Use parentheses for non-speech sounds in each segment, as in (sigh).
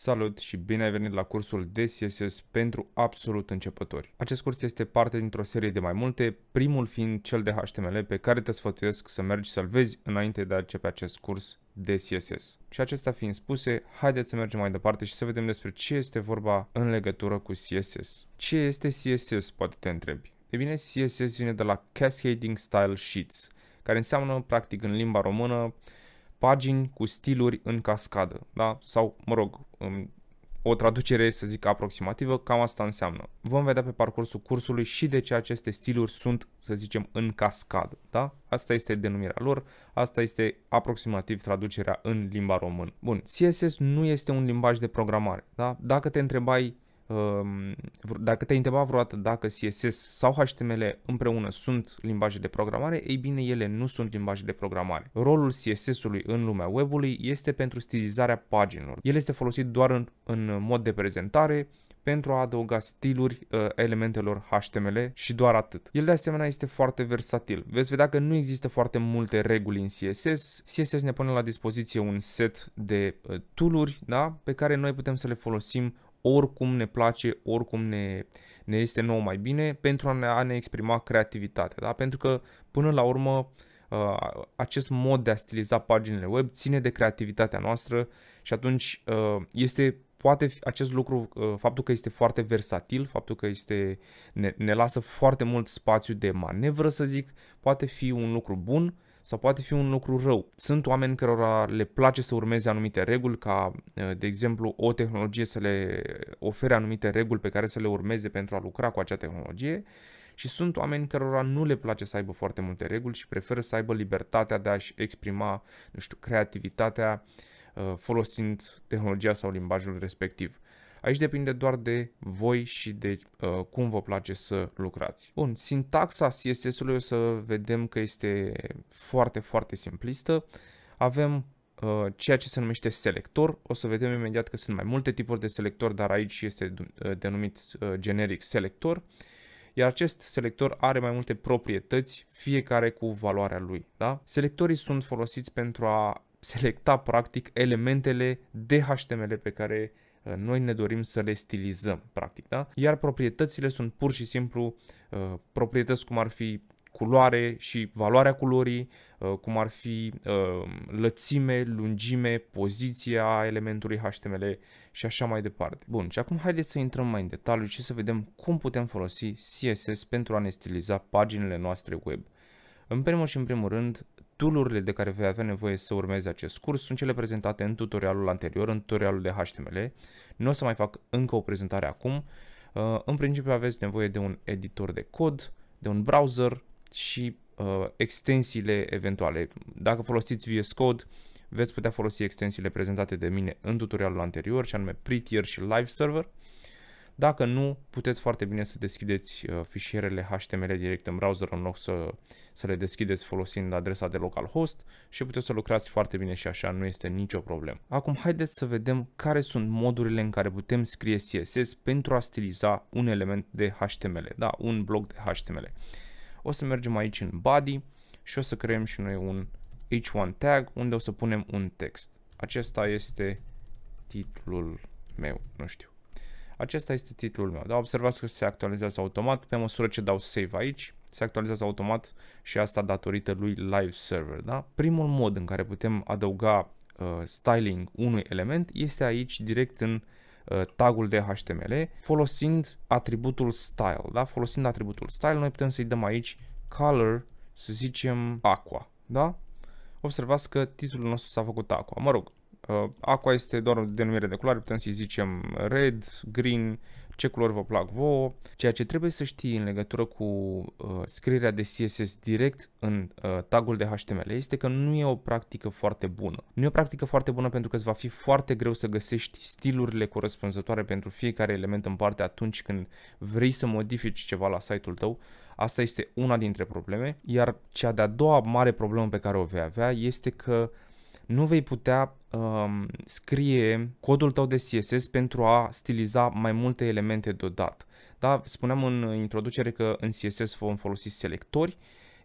Salut și bine ai venit la cursul de CSS pentru absolut începători. Acest curs este parte dintr-o serie de mai multe, primul fiind cel de HTML pe care te sfătuiesc să mergi să-l vezi înainte de a începe acest curs de CSS. Și acesta fiind spuse, haideți să mergem mai departe și să vedem despre ce este vorba în legătură cu CSS. Ce este CSS, poate te întrebi? E bine, CSS vine de la Cascading Style Sheets, care înseamnă, practic, în limba română, pagini cu stiluri în cascadă, da? sau, mă rog, Um, o traducere, să zic, aproximativă, cam asta înseamnă. Vom vedea pe parcursul cursului și de ce aceste stiluri sunt, să zicem, în cascadă, da? Asta este denumirea lor, asta este aproximativ traducerea în limba română. Bun, CSS nu este un limbaj de programare, da? Dacă te întrebai Ehm, dacă te-ai întrebat vreodată dacă CSS sau HTML împreună sunt limbaje de programare, ei bine, ele nu sunt limbaje de programare. Rolul CSS-ului în lumea webului este pentru stilizarea paginilor. El este folosit doar în, în mod de prezentare, pentru a adăuga stiluri uh, elementelor HTML și doar atât. El de asemenea este foarte versatil. Veți vedea că nu există foarte multe reguli în CSS. CSS ne pune la dispoziție un set de uh, tooluri, da, pe care noi putem să le folosim oricum ne place, oricum ne, ne este nou mai bine, pentru a ne, a ne exprima creativitatea. Da? Pentru că, până la urmă, uh, acest mod de a stiliza paginile web ține de creativitatea noastră și atunci uh, este poate acest lucru, uh, faptul că este foarte versatil, faptul că este, ne, ne lasă foarte mult spațiu de manevră, să zic, poate fi un lucru bun, sau poate fi un lucru rău. Sunt oameni cărora le place să urmeze anumite reguli, ca ă, de exemplu o tehnologie să le ofere anumite reguli pe care să le urmeze pentru a lucra cu acea tehnologie și sunt oameni cărora nu le place să aibă foarte multe reguli și preferă să aibă libertatea de a-și exprima, nu știu, creativitatea ă, folosind tehnologia sau limbajul respectiv. Aici depinde doar de voi și de uh, cum vă place să lucrați. Bun, sintaxa CSS-ului o să vedem că este foarte, foarte simplistă. Avem uh, ceea ce se numește selector. O să vedem imediat că sunt mai multe tipuri de selector, dar aici este uh, denumit uh, generic selector iar acest selector are mai multe proprietăți, fiecare cu valoarea lui. Da? Selectorii sunt folosiți pentru a selecta practic elementele de HTML pe care Eh, noi ne dorim să le stilizăm, practic, da? Iar proprietățile sunt pur și simplu eh, proprietăți cum ar fi culoare și valoarea culorii, eh, cum ar fi lățime, lungime, poziția elementului HTML și așa mai departe. Bun, și acum haideți să intrăm mai în detaliu și să vedem cum putem folosi CSS pentru a ne stiliza paginile noastre web. În primul și în primul rând, toolurile de care vei avea nevoie să urmezi acest curs sunt cele prezentate în tutorialul anterior, în tutorialul de HTML. Nu o să mai fac încă o prezentare acum. Uh, în principiu aveți nevoie de un editor de cod, de un browser și uh, extensiile eventuale. Dacă folosiți VS Code, veți putea folosi extensiile prezentate de mine în tutorialul anterior, și anume Prettier și Live Server. Dacă nu, puteți foarte bine să deschideți uh, fișierele HTML direct în browser în loc să, să le deschideți folosind adresa de localhost și puteți să lucrați foarte bine și așa, nu este nicio problemă. Acum haideți să vedem care sunt modurile în care putem scrie CSS pentru a stiliza un element de HTML, da, un bloc de HTML. O să mergem aici în body și o să creăm și noi un h1 tag unde o să punem un text. Acesta este titlul meu, nu știu. Acesta este titlul meu. Da, observați că se actualizează automat pe măsură ce dau save aici, se actualizează automat și asta datorită lui live server, da? Primul mod în care putem adăuga uh, styling unui element este aici direct în uh, tagul de HTML folosind atributul style, da? Folosind atributul style, noi putem să-i dăm aici color, să zicem aqua, da? Observați că titlul nostru s-a făcut aqua. Mă rog, Uh, aqua este doar o denumire de culoare, putem să-i zicem red, green, ce culori vă plac vouă. Ceea ce trebuie să știi în legătură cu uh, scrierea de CSS direct în uh, tagul de HTML este că nu e o practică foarte bună. Nu e o practică foarte bună pentru că îți va fi foarte greu să găsești stilurile corespunzătoare pentru fiecare element în parte atunci când vrei să modifici ceva la site-ul tău. Asta este una dintre probleme, iar cea de-a doua mare problemă pe care o vei avea este că nu vei putea um, scrie codul tău de CSS pentru a stiliza mai multe elemente deodată. Da? Spuneam în introducere că în CSS vom folosi selectori.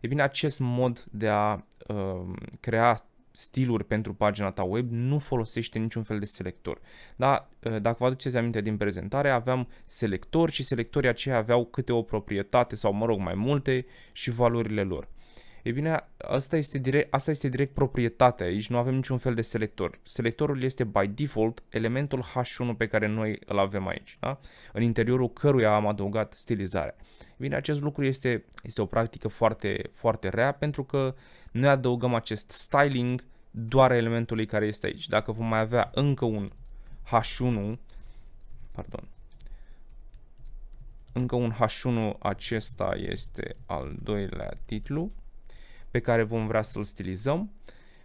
E bine, acest mod de a um, crea stiluri pentru pagina ta web nu folosește niciun fel de selector. Da? Uh, dacă vă aduceți aminte din prezentare, aveam selectori și selectorii aceia aveau câte o proprietate sau, mă rog, mai multe și valorile lor. E bine, asta este, direct, asta este direct proprietatea aici, nu avem niciun fel de selector. Selectorul este by default elementul H1 pe care noi îl avem aici, da? în interiorul căruia am adăugat stilizarea. E bine, acest lucru este, este o practică foarte, foarte rea pentru că noi adăugăm acest styling doar elementului care este aici. Dacă vom mai avea încă un H1, pardon, încă un H1, acesta este al doilea titlu pe care vom vrea să-l stilizăm.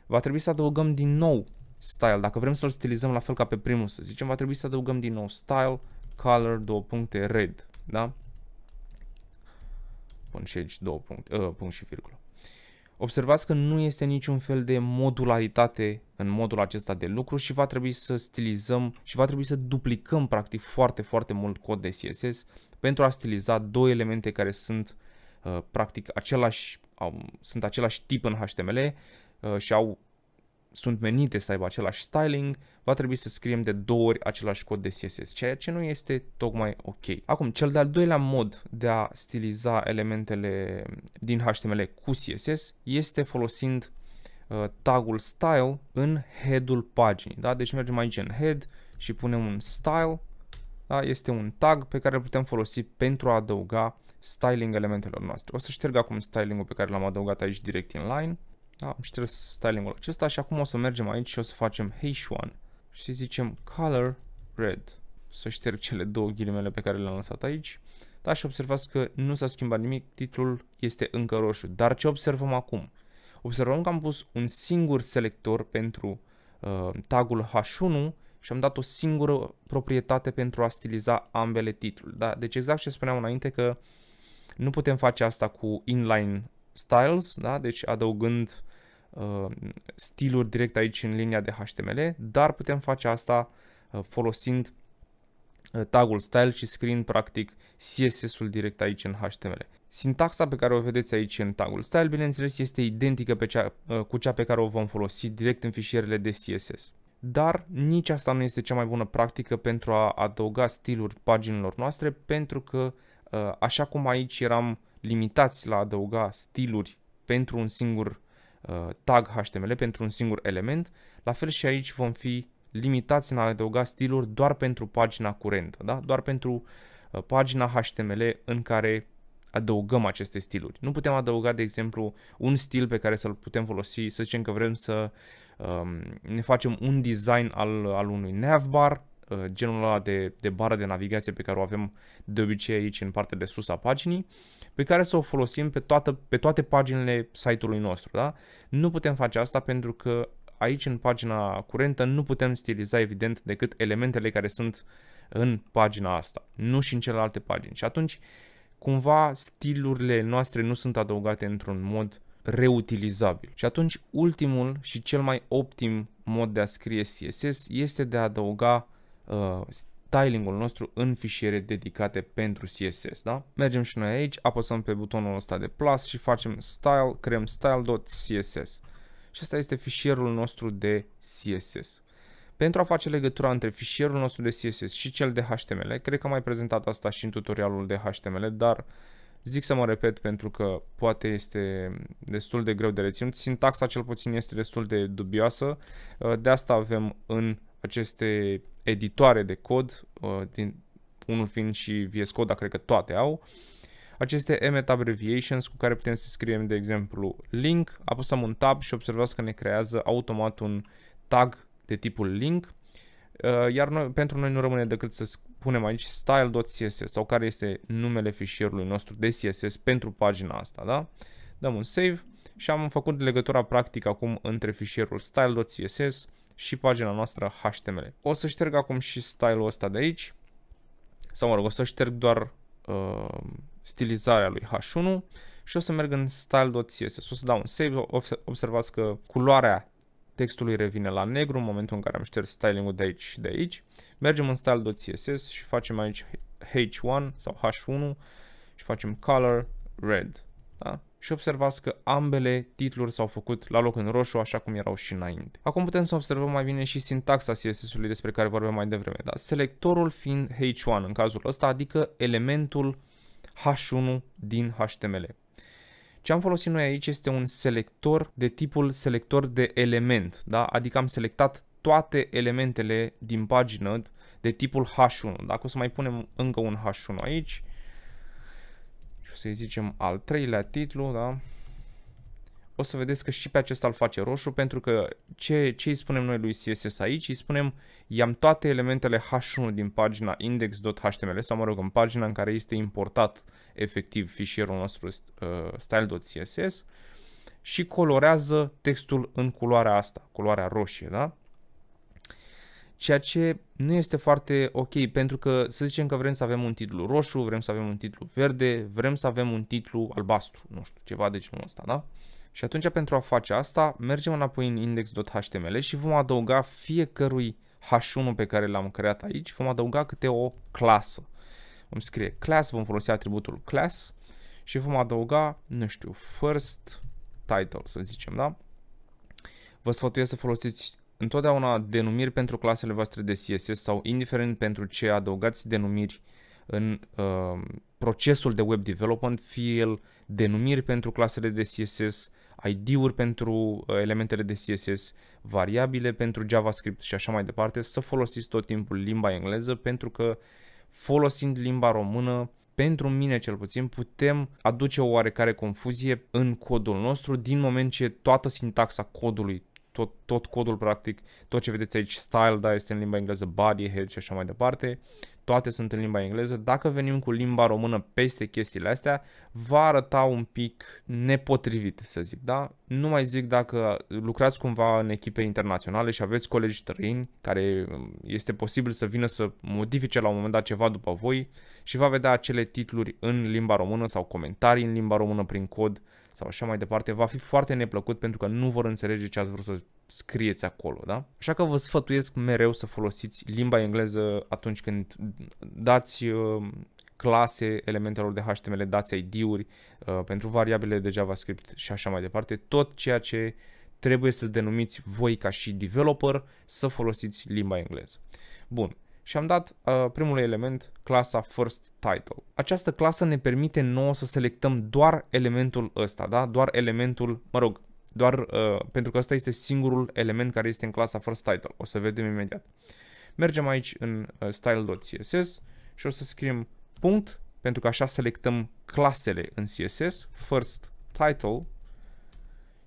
Va trebui să adăugăm din nou style. Dacă vrem să-l stilizăm la fel ca pe primul, să zicem, va trebui să adăugăm din nou style, color, două puncte, red. Da? Pun și aici două puncte, uh, punct și virgulă. Observați că nu este niciun fel de modularitate în modul acesta de lucru și va trebui să stilizăm și va trebui să duplicăm practic foarte, foarte mult cod de CSS pentru a stiliza două elemente care sunt uh, practic același au, sunt același tip în HTML uh, și au sunt menite să aibă același styling, va trebui să scriem de două ori același cod de CSS, ceea ce nu este tocmai ok. Acum, cel de-al doilea mod de a stiliza elementele din HTML cu CSS este folosind uh, tagul style în head-ul paginii. Da? Deci mergem aici în head și punem un style, da? este un tag pe care îl putem folosi pentru a adăuga styling elementelor noastre. O să șterg acum stylingul pe care l-am adăugat aici direct inline. Da, am șters stylingul acesta și acum o să mergem aici și o să facem H1 și zicem color red. Să șterg cele două ghilimele pe care le-am lăsat aici. Da, și observați că nu s-a schimbat nimic, titlul este încă roșu. Dar ce observăm acum? Observăm că am pus un singur selector pentru uh, tagul H1 și am dat o singură proprietate pentru a stiliza ambele titluri. Da? Deci exact ce spuneam înainte că uh, nu putem face asta cu inline styles, da? deci adăugând uh, stiluri direct aici în linia de HTML, dar putem face asta uh, folosind uh, tagul style și screen practic CSS-ul direct aici în HTML. Sintaxa pe care o vedeți aici în tagul style, bineînțeles, este identică pe cea, uh, cu cea pe care o vom folosi direct în fișierele de CSS dar nici asta nu este cea mai bună practică pentru a adăuga stiluri paginilor noastre, pentru că Uh, așa cum aici eram limitați la adăuga stiluri pentru un singur uh, tag HTML, pentru un singur element, la fel și aici vom fi limitați în a adăuga stiluri doar pentru pagina curentă, da? doar pentru uh, pagina HTML în care adăugăm aceste stiluri. Nu putem adăuga, de exemplu, un stil pe care să-l putem folosi, să zicem că vrem să um, ne facem un design al, al unui navbar, Uh, genul ăla de, de bară de navigație pe care o avem de obicei aici în partea de sus a paginii, pe care să o folosim pe, toată, pe toate paginile site-ului nostru. Da? Nu putem face asta pentru că aici în pagina curentă nu putem stiliza evident decât elementele care sunt în pagina asta, nu și în celelalte pagini. Și atunci, cumva, stilurile noastre nu sunt adăugate într-un mod reutilizabil. Și atunci, ultimul și cel mai optim mod de a scrie CSS este de a adăuga uh, stylingul nostru în fișiere dedicate pentru CSS, da? Mergem și noi aici, apăsăm pe butonul ăsta de plus și facem style, creăm style.css. Și asta este fișierul nostru de CSS. Pentru a face legătura între fișierul nostru de CSS și cel de HTML, cred că am mai prezentat asta și în tutorialul de HTML, dar zic să mă repet pentru că poate este destul de greu de reținut. Sintaxa cel puțin este destul de dubioasă, uh, de asta avem în aceste editoare de cod, uh, din, unul fiind și VS Code, dar cred că toate au, aceste mnet abbreviations cu care putem să scriem, de exemplu, link, apăsăm un tab și observați că ne creează automat un tag de tipul link, uh, iar noi, pentru noi nu rămâne decât să punem aici style.css sau care este numele fișierului nostru de CSS pentru pagina asta, da? Dăm un save și am făcut legătura practică acum între fișierul style.css și pagina noastră HTML. O să șterg acum și stilul ăsta de aici, sau mă rog, o să șterg doar uh, stilizarea lui H1 și o să merg în style.css. O să dau un save, observați că culoarea textului revine la negru în momentul în care am șters styling-ul de aici și de aici. Mergem în style.css și facem aici H1 sau H1 și facem color red. Da? și observați că ambele titluri s-au făcut la loc în roșu, așa cum erau și înainte. Acum putem să observăm mai bine și sintaxa CSS-ului despre care vorbeam mai devreme, da? selectorul fiind H1 în cazul ăsta, adică elementul H1 din HTML. Ce am folosit noi aici este un selector de tipul selector de element, da? adică am selectat toate elementele din pagină de tipul H1. Dacă o să mai punem încă un H1 aici, să zicem, al treilea titlu, da? O să vedeți că și pe acesta îl face roșu, pentru că ce, ce îi spunem noi lui CSS aici? Îi spunem, i-am toate elementele H1 din pagina index.html, sau mă rog, în pagina în care este importat efectiv fișierul nostru uh, style.css și colorează textul în culoarea asta, culoarea roșie, da? ceea ce nu este foarte ok, pentru că să zicem că vrem să avem un titlu roșu, vrem să avem un titlu verde, vrem să avem un titlu albastru, nu știu, ceva de genul ăsta, da? Și atunci pentru a face asta, mergem înapoi în index.html și vom adăuga fiecărui h1 pe care l-am creat aici, vom adăuga câte o clasă. Vom scrie class, vom folosi atributul class și vom adăuga, nu știu, first title, să zicem, da? Vă sfătuiesc să folosiți întotdeauna denumiri pentru clasele voastre de CSS sau indiferent pentru ce adăugați denumiri în uh, procesul de web development, fie el denumiri pentru clasele de CSS, ID-uri pentru uh, elementele de CSS, variabile pentru JavaScript și așa mai departe, să folosiți tot timpul limba engleză pentru că folosind limba română, pentru mine cel puțin, putem aduce o oarecare confuzie în codul nostru din moment ce toată sintaxa codului, tot, tot codul practic, tot ce vedeți aici, style, da, este în limba engleză, body, head și așa mai departe, toate sunt în limba engleză. Dacă venim cu limba română peste chestiile astea, va arăta un pic nepotrivit, să zic, da? Nu mai zic dacă lucrați cumva în echipe internaționale și aveți colegi străini, care um, este posibil să vină să modifice la un moment dat ceva după voi și va vedea acele titluri în limba română sau comentarii în limba română prin cod, sau așa mai departe, va fi foarte neplăcut pentru că nu vor înțelege ce ați vrut să scrieți acolo, da? Așa că vă sfătuiesc mereu să folosiți limba engleză atunci când dați uh, clase elementelor de HTML, dați ID-uri uh, pentru variabile de JavaScript și așa mai departe, tot ceea ce trebuie să denumiți voi ca și developer să folosiți limba engleză. Bun, și am dat uh, primul element clasa first title. Această clasă ne permite nouă să selectăm doar elementul ăsta, da? doar elementul, mă rog, doar uh, pentru că ăsta este singurul element care este în clasa first title. O să vedem imediat. Mergem aici în uh, style.css și o să scriem punct, pentru că așa selectăm clasele în CSS, first title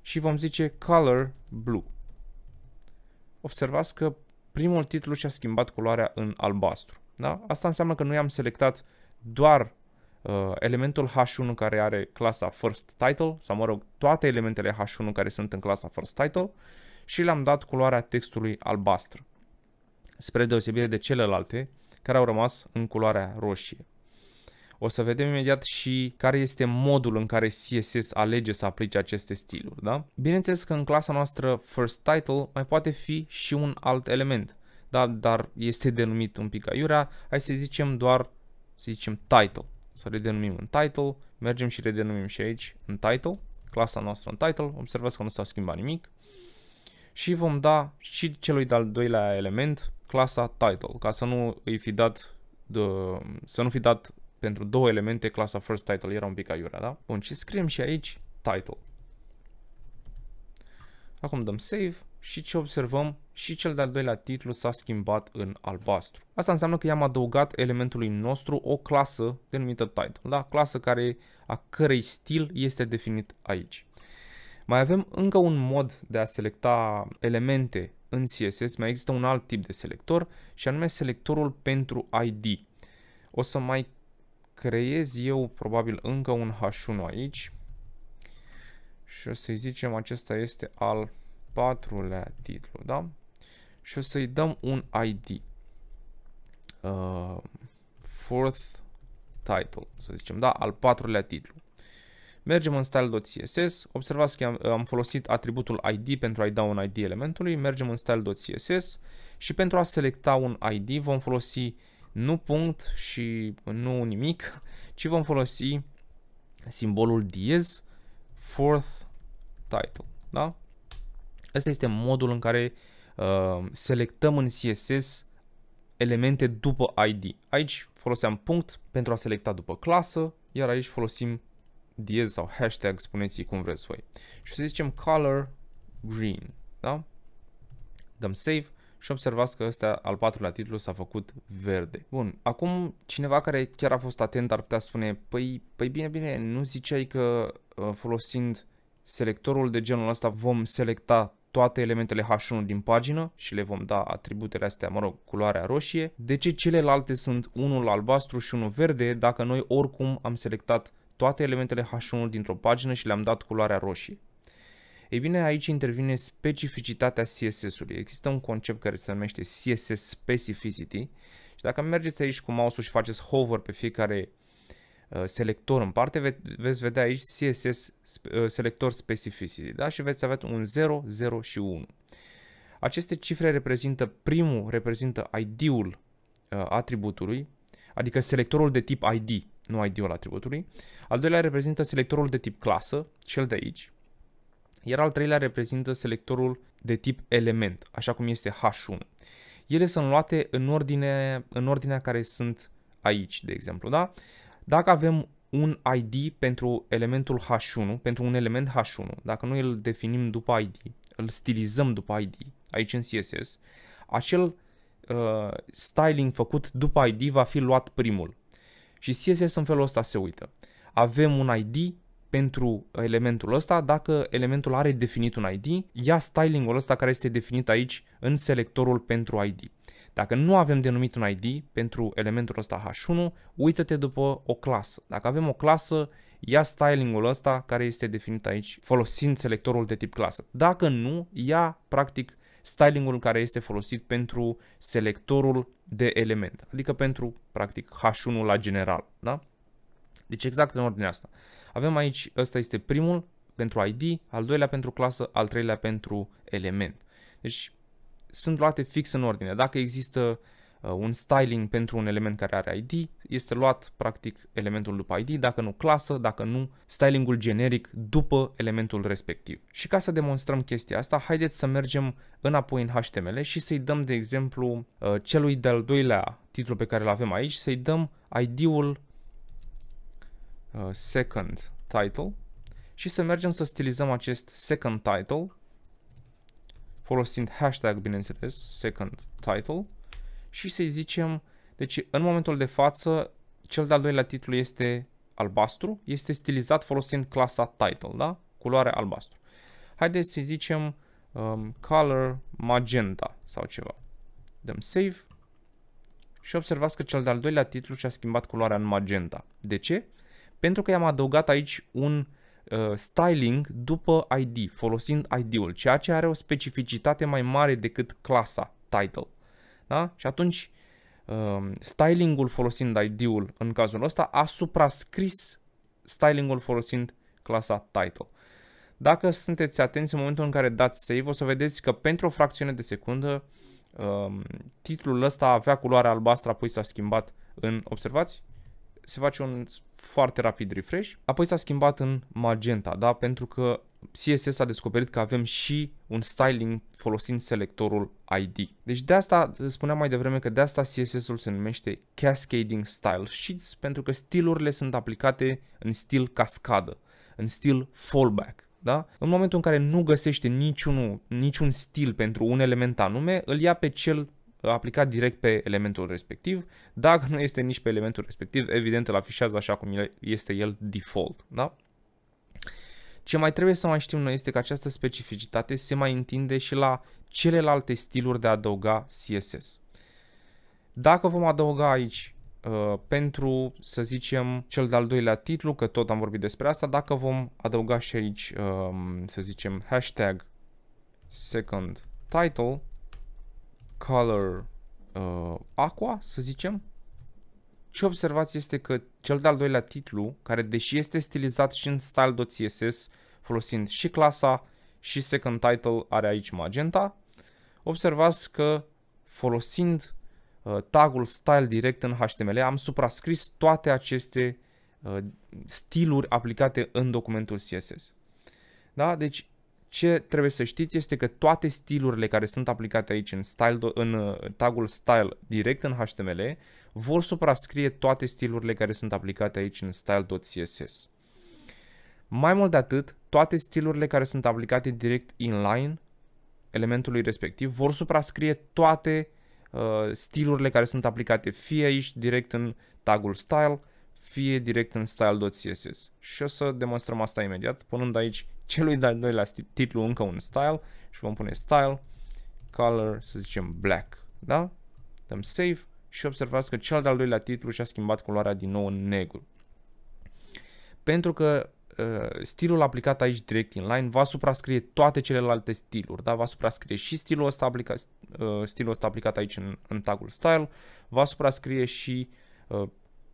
și vom zice color blue. Observați că primul titlu și-a schimbat culoarea în albastru. Da? Asta înseamnă că noi am selectat doar uh, elementul H1 care are clasa First Title, sau mă rog, toate elementele H1 care sunt în clasa First Title și le-am dat culoarea textului albastru. spre deosebire de celelalte care au rămas în culoarea roșie. O să vedem imediat și care este modul în care CSS alege să aplice aceste stiluri, da? Bineînțeles că în clasa noastră first title mai poate fi și un alt element, da? Dar este denumit un pic aiurea, hai să zicem doar, să zicem title. Să redenumim în title, mergem și redenumim și aici în title, clasa noastră în title, observați că nu s-a schimbat nimic. Și vom da și celui de-al doilea element, clasa title, ca să nu îi fi dat de, să nu fi dat pentru două elemente clasa first title era un pic aiurea, da? Bun, și scriem și aici title. Acum dăm save și ce observăm? Și cel de-al doilea titlu s-a schimbat în albastru. Asta înseamnă că i-am adăugat elementului nostru o clasă denumită title, da? Clasă care, a cărei stil este definit aici. Mai avem încă un mod de a selecta elemente în CSS, mai există un alt tip de selector și anume selectorul pentru ID. O să mai creez eu probabil încă un H1 aici și o să-i zicem acesta este al patrulea titlu, da? Și o să-i dăm un ID. Uh, fourth title, să zicem, da? Al patrulea titlu. Mergem în style.css, observați că am, am folosit atributul ID pentru a-i da un ID elementului, mergem în style.css și pentru a selecta un ID vom folosi nu punct și nu nimic, ci vom folosi simbolul diez fourth title. Da? Asta este modul în care uh, selectăm în CSS elemente după ID. Aici foloseam punct pentru a selecta după clasă, iar aici folosim diez sau hashtag, spuneți cum vreți voi. Și să zicem color green, da? Dăm save și observați că ăsta al patrulea titlu s-a făcut verde. Bun, acum cineva care chiar a fost atent ar putea spune, păi, păi bine, bine, nu ziceai că ă, folosind selectorul de genul ăsta vom selecta toate elementele H1 din pagină și le vom da atributele astea, mă rog, culoarea roșie. De ce celelalte sunt unul albastru și unul verde dacă noi oricum am selectat toate elementele H1 dintr-o pagină și le-am dat culoarea roșie? Ei bine, aici intervine specificitatea CSS-ului. Există un concept care se numește CSS Specificity și dacă mergeți aici cu mouse-ul și faceți hover pe fiecare uh, selector în parte, ve veți vedea aici CSS uh, selector specificity, da? Și veți avea un 0, 0 și 1. Aceste cifre reprezintă, primul reprezintă ID-ul uh, atributului, adică selectorul de tip ID, nu ID-ul atributului. Al doilea reprezintă selectorul de tip clasă, cel de aici. Iar al treilea reprezintă selectorul de tip element, așa cum este H1. Ele sunt luate în, ordine, în ordinea care sunt aici, de exemplu. Da? Dacă avem un ID pentru elementul H1, pentru un element H1, dacă noi îl definim după ID, îl stilizăm după ID, aici în CSS, acel uh, styling făcut după ID va fi luat primul. Și CSS în felul ăsta se uită. Avem un ID pentru elementul ăsta, dacă elementul are definit un ID, ia stylingul ăsta care este definit aici în selectorul pentru ID. Dacă nu avem denumit un ID pentru elementul ăsta H1, uită-te după o clasă. Dacă avem o clasă, ia stylingul ăsta care este definit aici folosind selectorul de tip clasă. Dacă nu, ia practic stylingul care este folosit pentru selectorul de element, adică pentru practic H1 la general. Da? Deci exact în ordinea asta. Avem aici, ăsta este primul pentru ID, al doilea pentru clasă, al treilea pentru element. Deci sunt luate fix în ordine. Dacă există uh, un styling pentru un element care are ID, este luat practic elementul după ID, dacă nu clasă, dacă nu stylingul generic după elementul respectiv. Și ca să demonstrăm chestia asta, haideți să mergem înapoi în HTML și să-i dăm, de exemplu, uh, celui de-al doilea titlu pe care îl avem aici, să-i dăm ID-ul Uh, second title și să mergem să stilizăm acest second title folosind hashtag, bineînțeles, second title și să-i zicem, deci în momentul de față cel de-al doilea titlu este albastru, este stilizat folosind clasa title, da? Culoare albastru. Haideți să-i zicem um, color magenta sau ceva. Dăm save și observați că cel de-al doilea titlu și-a schimbat culoarea în magenta. De ce? pentru că i-am adăugat aici un uh, styling după ID, folosind ID-ul, ceea ce are o specificitate mai mare decât clasa title. Da? Și atunci uh, stylingul folosind ID-ul în cazul ăsta a suprascris stylingul folosind clasa title. Dacă sunteți atenți în momentul în care dați save, o să vedeți că pentru o fracțiune de secundă um, titlul ăsta avea culoarea albastră, apoi s-a schimbat în, observați, se face un foarte rapid refresh. Apoi s-a schimbat în magenta, da? Pentru că CSS a descoperit că avem și un styling folosind selectorul ID. Deci de asta spuneam mai devreme că de asta CSS-ul se numește Cascading Style Sheets pentru că stilurile sunt aplicate în stil cascadă, în stil fallback. Da? În momentul în care nu găsește niciun niciun stil pentru un element anume, îl ia pe cel aplicat direct pe elementul respectiv. Dacă nu este nici pe elementul respectiv, evident îl afișează așa cum este el default. Da? Ce mai trebuie să mai știm noi este că această specificitate se mai întinde și la celelalte stiluri de a adăuga CSS. Dacă vom adăuga aici uh, pentru, să zicem, cel de-al doilea titlu, că tot am vorbit despre asta, dacă vom adăuga și aici, um, să zicem, hashtag second title, color uh, aqua, să zicem. Ce observați este că cel de-al doilea titlu, care deși este stilizat și în style.css, folosind și clasa și second title are aici magenta, observați că folosind uh, tagul style direct în HTML am suprascris toate aceste uh, stiluri aplicate în documentul CSS. Da? Deci ce trebuie să știți este că toate stilurile care sunt aplicate aici în, style, în uh, tagul style direct în HTML vor suprascrie toate stilurile care sunt aplicate aici în style.css. Mai mult de atât, toate stilurile care sunt aplicate direct inline elementului respectiv vor suprascrie toate uh, stilurile care sunt aplicate fie aici direct în tagul style, fie direct în style.css. Și o să demonstrăm asta imediat, punând aici celui de-al doilea titlu încă un style și vom pune style, color, să zicem black, da? Dăm save și observați că cel de-al doilea titlu și-a schimbat culoarea din nou în negru. Pentru că uh, stilul aplicat aici direct inline va suprascrie toate celelalte stiluri, da? va suprascrie și stilul ăsta, aplica, uh, stilul ăsta aplicat aici în, în tagul style, va suprascrie și uh,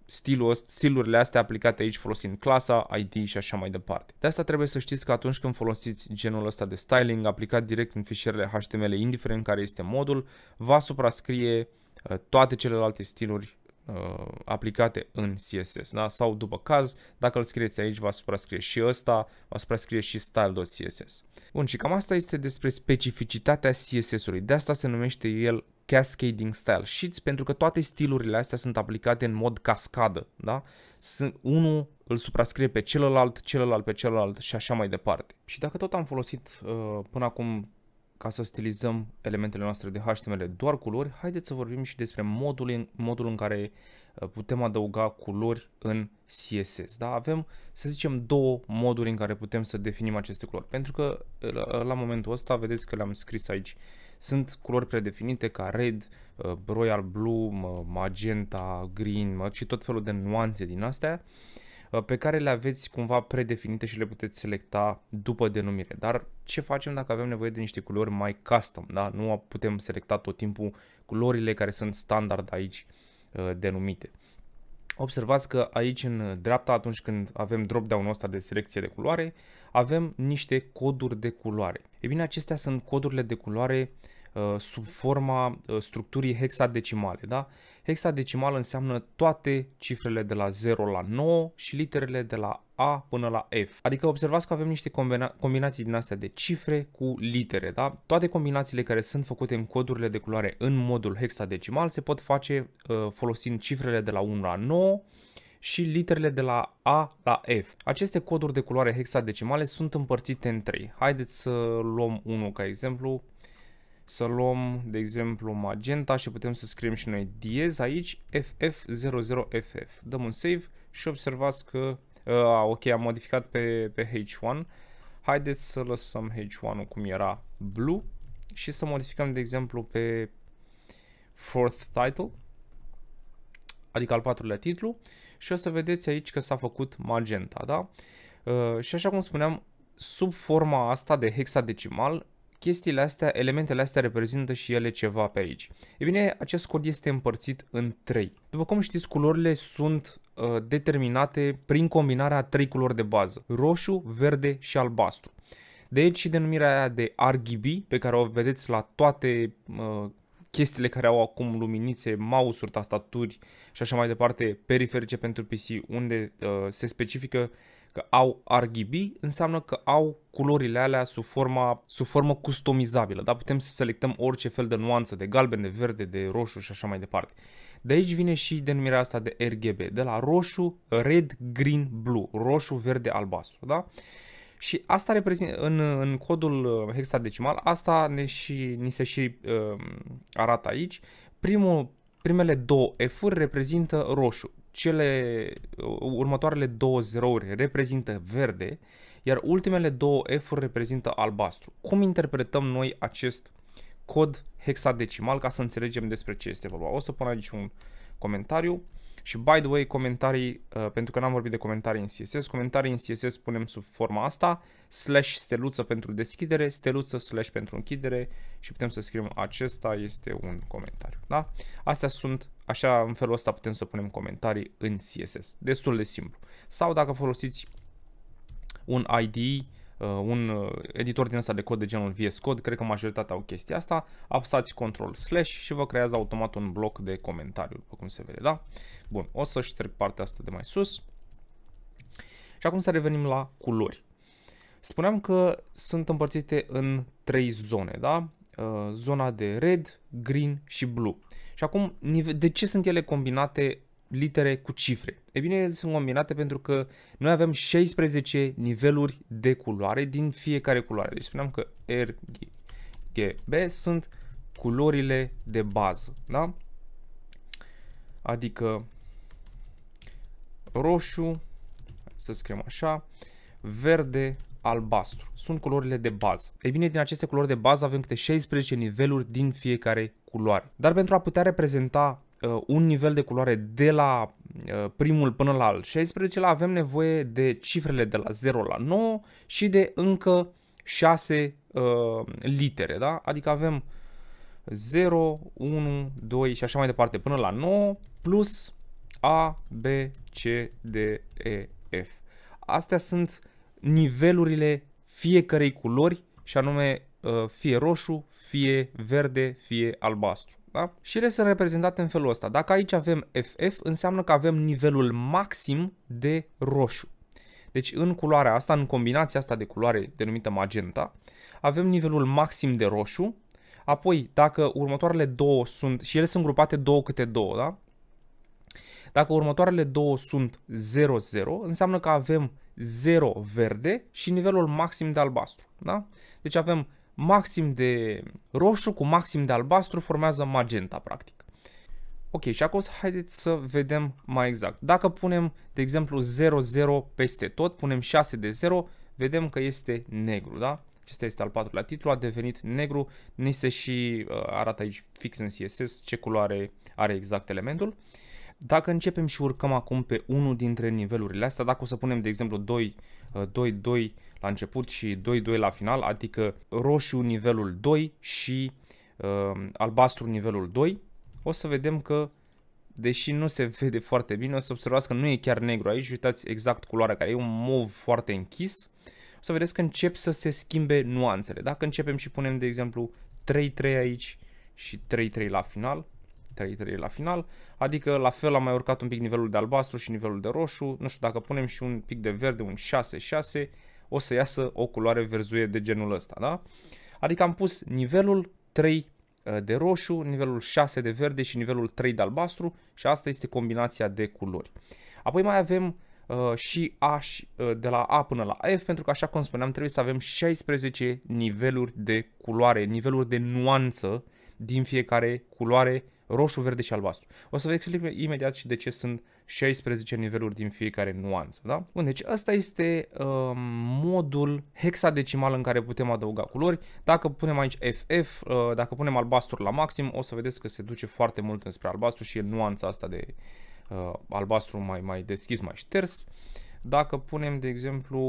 stilul, stilurile astea aplicate aici folosind clasa, ID și așa mai departe. De asta trebuie să știți că atunci când folosiți genul ăsta de styling aplicat direct în fișierele HTML, indiferent care este modul, va suprascrie uh, toate celelalte stiluri uh, aplicate în CSS, da? sau după caz, dacă îl scrieți aici, va suprascrie și ăsta, va suprascrie și style.css. Bun, și cam asta este despre specificitatea CSS-ului, de asta se numește el cascading style sheets, pentru că toate stilurile astea sunt aplicate în mod cascadă, da? Sunt, unul îl suprascrie pe celălalt, celălalt pe celălalt și așa mai departe. Și dacă tot am folosit uh, până acum ca să stilizăm elementele noastre de HTML doar culori, haideți să vorbim și despre modul în, modul în care uh, putem adăuga culori în CSS. Da? Avem, să zicem, două moduri în care putem să definim aceste culori. Pentru că uh, la, la momentul ăsta, vedeți că le-am scris aici, sunt culori predefinite ca red, uh, royal blue, magenta, green și tot felul de nuanțe din astea. Uh, Uh, pe care le aveți cumva predefinite și le puteți selecta după denumire. Dar ce facem dacă avem nevoie de niște culori mai custom? Da? Nu putem selecta tot timpul culorile care sunt standard aici uh, denumite. Observați că aici în dreapta, atunci când avem drop-down-ul ăsta de selecție de culoare, avem niște coduri de culoare. E bine, acestea sunt codurile de culoare uh, Uh, sub forma uh, structurii hexadecimale. Da? Hexadecimal înseamnă toate cifrele de la 0 la 9 și literele de la A până la F. Adică observați că avem niște combina combinații din astea de cifre cu litere. Da? Toate combinațiile care sunt făcute în codurile de culoare în modul hexadecimal se pot face uh, folosind cifrele de la 1 la 9 și literele de la A la F. Aceste coduri de culoare hexadecimale sunt împărțite în 3. Haideți să luăm unul ca exemplu să luăm, de exemplu, magenta și putem să scriem și noi diez aici, FF00FF. Dăm un save și observați că, a, ok, am modificat pe, pe H1. Haideți să lăsăm H1-ul cum era blue și să modificăm, de exemplu, pe fourth title, adică al patrulea titlu și o să vedeți aici că s-a făcut magenta, da? Uh, și așa cum spuneam, sub forma asta de hexadecimal chestiile astea, elementele astea reprezintă și ele ceva pe aici. E bine, acest cod este împărțit în 3. După cum știți, culorile sunt uh, determinate prin combinarea a 3 culori de bază, roșu, verde și albastru. De aici și denumirea aia de RGB, pe care o vedeți la toate uh, chestiile care au acum luminițe, mouse-uri, tastaturi și așa mai departe, periferice pentru PC, unde uh, se specifică uh, că au RGB înseamnă că au culorile alea sub, forma, sub formă customizabilă, Da, putem să selectăm orice fel de nuanță, de galben, de verde, de roșu și așa mai departe. De aici vine și denumirea asta de RGB, de la roșu, red, green, blue, roșu, verde, albastru, da? Și asta reprezintă, în, în codul hexadecimal, asta ne și, ni se și uh, arată aici. Primul, primele două F-uri reprezintă roșu cele următoarele două zerouri reprezintă verde, iar ultimele două F-uri reprezintă albastru. Cum interpretăm noi acest cod hexadecimal ca să înțelegem despre ce este vorba? O să pun aici un comentariu. Și by the way, comentarii, uh, pentru că n-am vorbit de comentarii în CSS, comentarii în CSS punem sub forma asta, slash steluță pentru deschidere, steluță slash pentru închidere și putem să scriem acesta este un comentariu. Da? Astea sunt, așa în felul ăsta putem să punem comentarii în CSS. Destul de simplu. Sau dacă folosiți un IDE, Uh, un uh, editor din asta de cod de genul VS Code, cred că majoritatea au chestia asta, apsați control slash și vă creează automat un bloc de comentariu, după cum se vede, da? Bun, o să șterg partea asta de mai sus. Și acum să revenim la culori. Spuneam că sunt împărțite în trei zone, da? Uh, zona de red, green și blue. Și acum, de ce sunt ele combinate litere cu cifre. E bine, ele sunt combinate pentru că noi avem 16 niveluri de culoare din fiecare culoare. Deci spuneam că R, G, G B sunt culorile de bază, da? Adică roșu, să scriem așa, verde, albastru. Sunt culorile de bază. Ei bine, din aceste culori de bază avem câte 16 niveluri din fiecare culoare. Dar pentru a putea reprezenta uh, un nivel de culoare de la uh, primul până la al 16 avem nevoie de cifrele de la 0 la 9 și de încă 6 uh, litere, da? Adică avem 0, 1, 2 și așa mai departe până la 9 plus A, B, C, D, E, F. Astea sunt nivelurile fiecarei culori și anume Uh, fie roșu, fie verde, fie albastru. Da? Și ele sunt reprezentate în felul ăsta. Dacă aici avem FF, înseamnă că avem nivelul maxim de roșu. Deci în culoarea asta, în combinația asta de culoare denumită magenta, avem nivelul maxim de roșu, apoi dacă următoarele două sunt, și ele sunt grupate două câte două, da? Dacă următoarele două sunt 0, 0, înseamnă că avem 0 verde și nivelul maxim de albastru. Da? Deci avem maxim de roșu cu maxim de albastru formează magenta, practic. Ok, și acum să haideți să vedem mai exact. Dacă punem, de exemplu, 00 peste tot, punem 6 de 0, vedem că este negru, da? Acesta este al patrulea titlu, a devenit negru, ni se și uh, arată aici fix în CSS ce culoare are exact elementul. Dacă începem și urcăm acum pe unul dintre nivelurile astea, dacă o să punem, de exemplu, 2, uh, 2, 2, la început și 2-2 la final, adică roșu nivelul 2 și uh, albastru nivelul 2, o să vedem că, deși nu se vede foarte bine, o să observați că nu e chiar negru aici, uitați exact culoarea care e, un mov foarte închis, o să vedeți că încep să se schimbe nuanțele. Dacă începem și punem, de exemplu, 3-3 aici și 3-3 la final, 3-3 la final, adică la fel am mai urcat un pic nivelul de albastru și nivelul de roșu, nu știu dacă punem și un pic de verde, un 6-6, o să iasă o culoare verzuie de genul ăsta, da? Adică am pus nivelul 3 uh, de roșu, nivelul 6 de verde și nivelul 3 de albastru și asta este combinația de culori. Apoi mai avem uh, și A și, uh, de la A până la F pentru că așa cum spuneam trebuie să avem 16 niveluri de culoare, niveluri de nuanță din fiecare culoare roșu, verde și albastru. O să vă explic imediat și de ce sunt 16 niveluri din fiecare nuanță. Da? Bun, deci asta este uh, modul hexadecimal în care putem adăuga culori. Dacă punem aici FF, uh, dacă punem albastru la maxim, o să vedeți că se duce foarte mult înspre albastru și e nuanța asta de uh, albastru mai, mai deschis, mai șters. Dacă punem, de exemplu,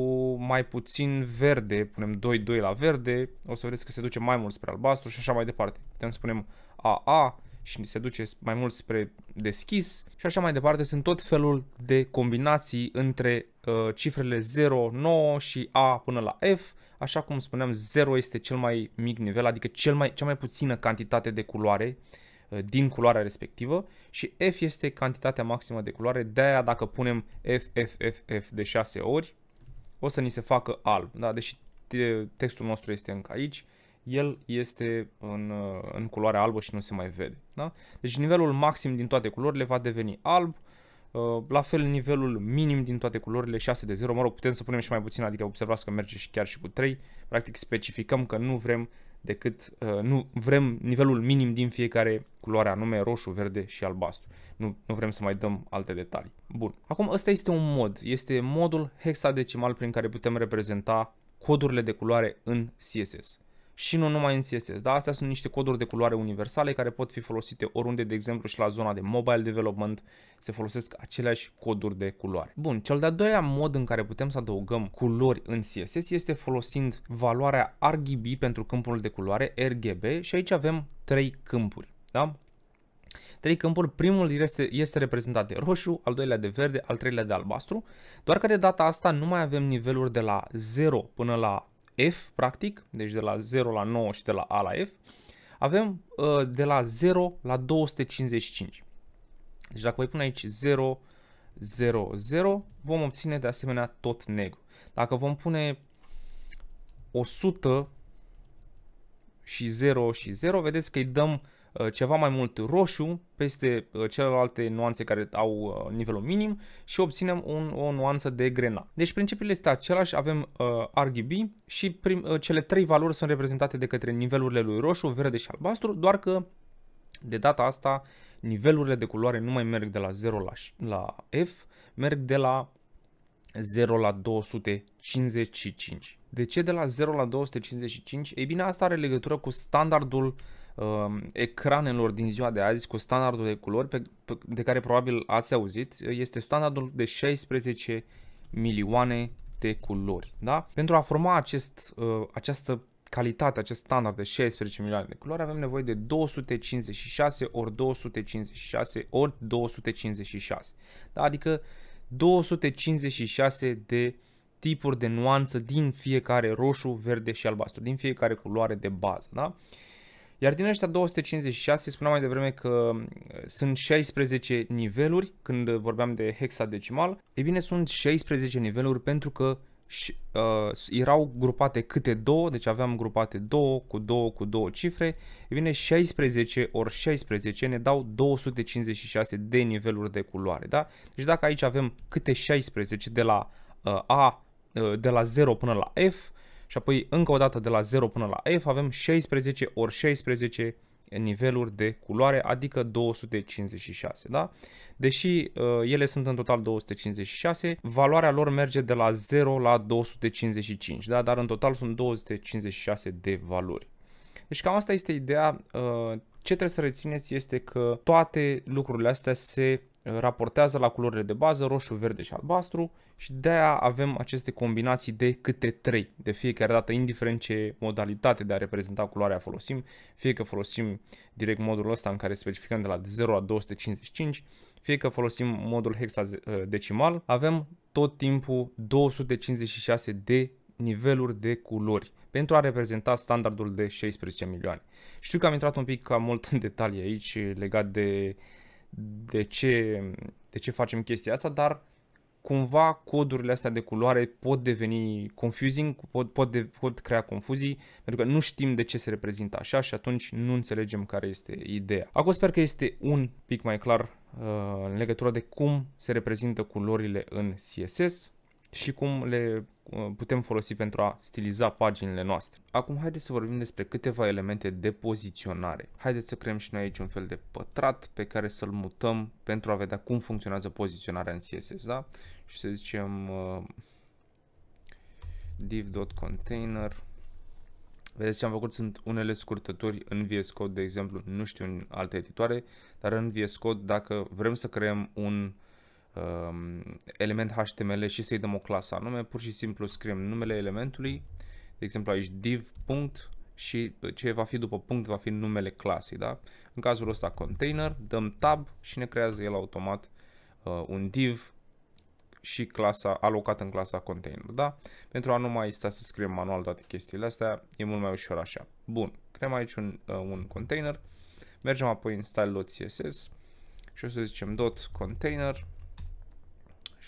mai puțin verde, punem 2-2 la verde, o să vedeți că se duce mai mult spre albastru și așa mai departe. Putem să punem AA, și se duce mai mult spre deschis și așa mai departe. Sunt tot felul de combinații între uh, cifrele 0, 9 și A până la F. Așa cum spuneam, 0 este cel mai mic nivel, adică cel mai, cea mai puțină cantitate de culoare uh, din culoarea respectivă și F este cantitatea maximă de culoare, de-aia dacă punem F, F, F, F de 6 ori, o să ni se facă alb, da? deși textul nostru este încă aici, el este în, uh, în culoarea albă și nu se mai vede. Da? Deci nivelul maxim din toate culorile va deveni alb, uh, la fel nivelul minim din toate culorile 6 de 0, mă rog, putem să punem și mai puțin, adică observați că merge și chiar și cu 3, practic specificăm că nu vrem decât, uh, nu vrem nivelul minim din fiecare culoare anume, roșu, verde și albastru. Nu, nu vrem să mai dăm alte detalii. Bun, acum ăsta este un mod, este modul hexadecimal prin care putem reprezenta codurile de culoare în CSS și nu numai în CSS. Da? Astea sunt niște coduri de culoare universale care pot fi folosite oriunde, de exemplu, și la zona de mobile development se folosesc aceleași coduri de culoare. Bun, cel de-al doilea mod în care putem să adăugăm culori în CSS este folosind valoarea RGB pentru câmpul de culoare, RGB, și aici avem trei câmpuri. Da? Trei câmpuri, primul este, este reprezentat de roșu, al doilea de verde, al treilea de albastru, doar că de data asta nu mai avem niveluri de la 0 până la F, practic, deci de la 0 la 9 și de la A la F, avem uh, de la 0 la 255. Deci dacă voi pune aici 0, 0, 0, vom obține de asemenea tot negru. Dacă vom pune 100 și 0 și 0, vedeți că îi dăm Uh, ceva mai mult roșu peste uh, celelalte nuanțe care au uh, nivelul minim și obținem un, o nuanță de grena. Deci principiul este același, avem uh, RGB și prim, uh, cele trei valori sunt reprezentate de către nivelurile lui roșu, verde și albastru, doar că de data asta nivelurile de culoare nu mai merg de la 0 la, la F, merg de la 0 la 255. De ce de la 0 la 255? Ei bine, asta are legătură cu standardul uh, ecranelor din ziua de azi cu standardul de culori pe, pe, de care probabil ați auzit, este standardul de 16 milioane de culori. Da? Pentru a forma acest, uh, această calitate, acest standard de 16 milioane de culori, avem nevoie de 256 ori 256 ori 256. Da? Adică 256 de tipuri de nuanță din fiecare roșu, verde și albastru, din fiecare culoare de bază. Da? Uh, iar din ăștia 256, spuneam mai devreme că uh, sunt 16 niveluri, când vorbeam de hexadecimal, e bine, sunt 16 niveluri pentru că și, uh, erau grupate câte două, deci aveam grupate două cu două cu două cifre, e bine 16 ori 16 ne dau 256 de niveluri de culoare, da? Deci dacă aici avem câte 16 de la uh, A, uh, de la 0 până la F, și apoi încă o dată de la 0 până la F avem 16 ori 16 niveluri de culoare, adică 256, da? Deși uh, ele sunt în total 256, valoarea lor merge de la 0 la 255, da? Dar în total sunt 256 de valori. Deci cam asta este ideea. Uh, ce trebuie să rețineți este că toate lucrurile astea se raportează la culorile de bază, roșu, verde și albastru și de-aia avem aceste combinații de câte 3, de fiecare dată, indiferent ce modalitate de a reprezenta culoarea folosim, fie că folosim direct modul ăsta în care specificăm de la 0 la 255, fie că folosim modul hexadecimal, avem tot timpul 256 de niveluri de culori pentru a reprezenta standardul de 16 milioane. Știu că am intrat un pic ca mult în detalii aici legat de de ce, de ce facem chestia asta, dar cumva codurile astea de culoare pot deveni confusing, pot, pot, de, pot crea confuzii, pentru că nu știm de ce se reprezintă așa și atunci nu înțelegem care este ideea. Acum sper că este un pic mai clar uh, în legătură de cum se reprezintă culorile în CSS și cum le Uh, putem folosi pentru a stiliza paginile noastre. Acum haideți să vorbim despre câteva elemente de poziționare. Haideți să creăm și noi aici un fel de pătrat pe care să-l mutăm pentru a vedea cum funcționează poziționarea în CSS, da? Și să zicem uh, div.container. Vedeți ce am făcut? Sunt unele scurtături în VS Code, de exemplu, nu știu în alte editoare, dar în VS Code, dacă vrem să creăm un uh, Um, element HTML și să-i dăm o clasă anume, pur și simplu scriem numele elementului, de exemplu aici div. Punct, și ce va fi după punct va fi numele clasei, da? În cazul ăsta container, dăm tab și ne creează el automat uh, un div și clasa alocat în clasa container, da? Pentru a nu mai sta să scriem manual toate chestiile astea, e mult mai ușor așa. Bun, creăm aici un, uh, un container, mergem apoi în style.css și o să zicem dot container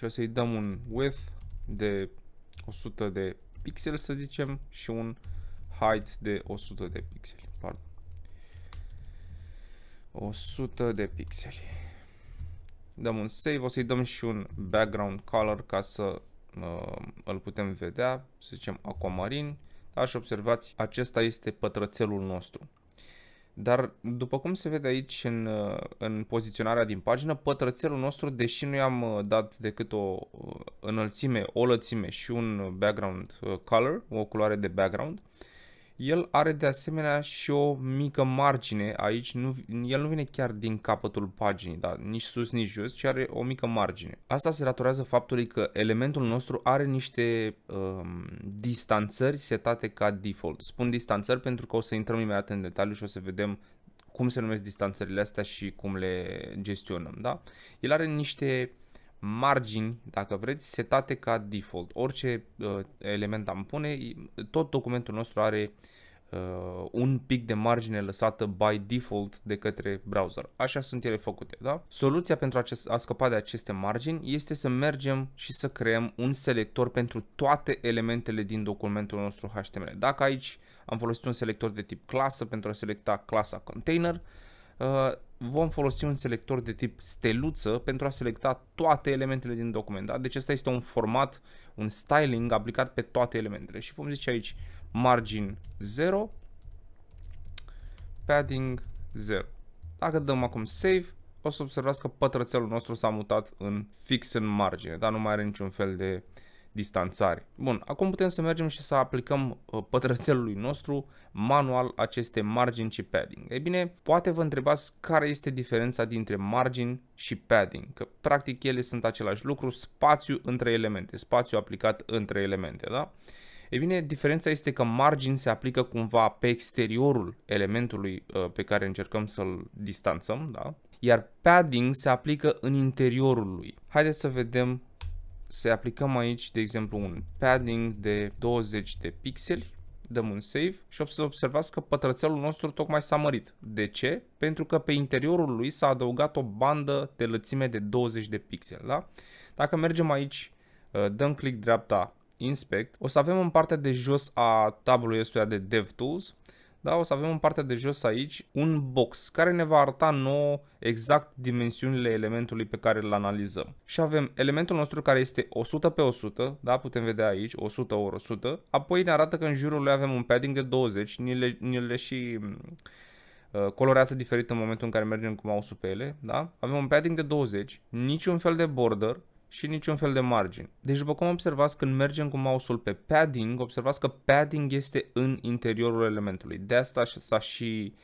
și o să-i dăm un width de 100 de pixel să zicem și un height de 100 de pixeli, pardon. 100 de pixeli. Dăm un save, o să-i dăm și un background color ca să uh, îl putem vedea, să zicem aquamarin. Da, și observați, acesta este pătrățelul nostru. Dar după cum se vede aici în, uh, în poziționarea din pagină, pătrățelul nostru, deși nu i-am uh, dat decât o uh, înălțime, o lățime și un background color, o culoare de background, uh, el are de asemenea și o mică margine aici, nu, el nu vine chiar din capătul paginii, da, nici sus, nici jos, ci are o mică margine. Asta se datorează faptului că elementul nostru are niște um, distanțări setate ca default. Spun distanțări pentru că o să intrăm imediat în detaliu și o să vedem cum se numesc distanțările astea și cum le gestionăm, da? El are niște margini, dacă vreți, setate ca default. Orice uh, element am pune, tot documentul nostru are uh, un pic de margine lăsată by default de către browser. Așa sunt ele făcute, da? Soluția pentru acest, a scăpa de aceste margini este să mergem și să creăm un selector pentru toate elementele din documentul nostru HTML. Dacă aici am folosit un selector de tip clasă pentru a selecta clasa container, Uh, vom folosi un selector de tip steluță pentru a selecta toate elementele din document. Da? Deci ăsta este un format, un styling aplicat pe toate elementele și vom zice aici margin 0, padding 0. Dacă dăm acum save, o să observați că pătrățelul nostru s-a mutat în fix în margine, dar nu mai are niciun fel de uh, distanțare. Bun, acum putem să mergem și să aplicăm uh, pătrățelului nostru manual aceste margini și padding. Ei bine, poate vă întrebați care este diferența dintre margini și padding, că practic ele sunt același lucru, spațiu între elemente, spațiu aplicat între elemente, da? E bine, diferența este că margin se aplică cumva pe exteriorul elementului uh, pe care încercăm să-l distanțăm, da? iar padding se aplică în interiorul lui. Haideți să vedem să aplicăm aici, de exemplu, un padding de 20 de pixeli, dăm un save și observați că pătrățelul nostru tocmai s-a mărit. De ce? Pentru că pe interiorul lui s-a adăugat o bandă de lățime de 20 de pixeli, da? Dacă mergem aici, uh, dăm click dreapta Inspect, o să avem în partea de jos a tabului ăstuia de DevTools da, o să avem în partea de jos aici un box care ne va arăta nou exact dimensiunile elementului pe care îl analizăm. Și avem elementul nostru care este 100 pe 100, da, putem vedea aici 100 ori 100, apoi ne arată că în jurul lui avem un padding de 20, ni le, ni le și mm, uh, colorează diferit în momentul în care mergem cu mouse-ul pe ele, da? Avem un padding de 20, niciun fel de border și niciun fel de margini. Deci după cum observați când mergem cu mouse-ul pe padding, observați că padding este în interiorul elementului. De asta s-a și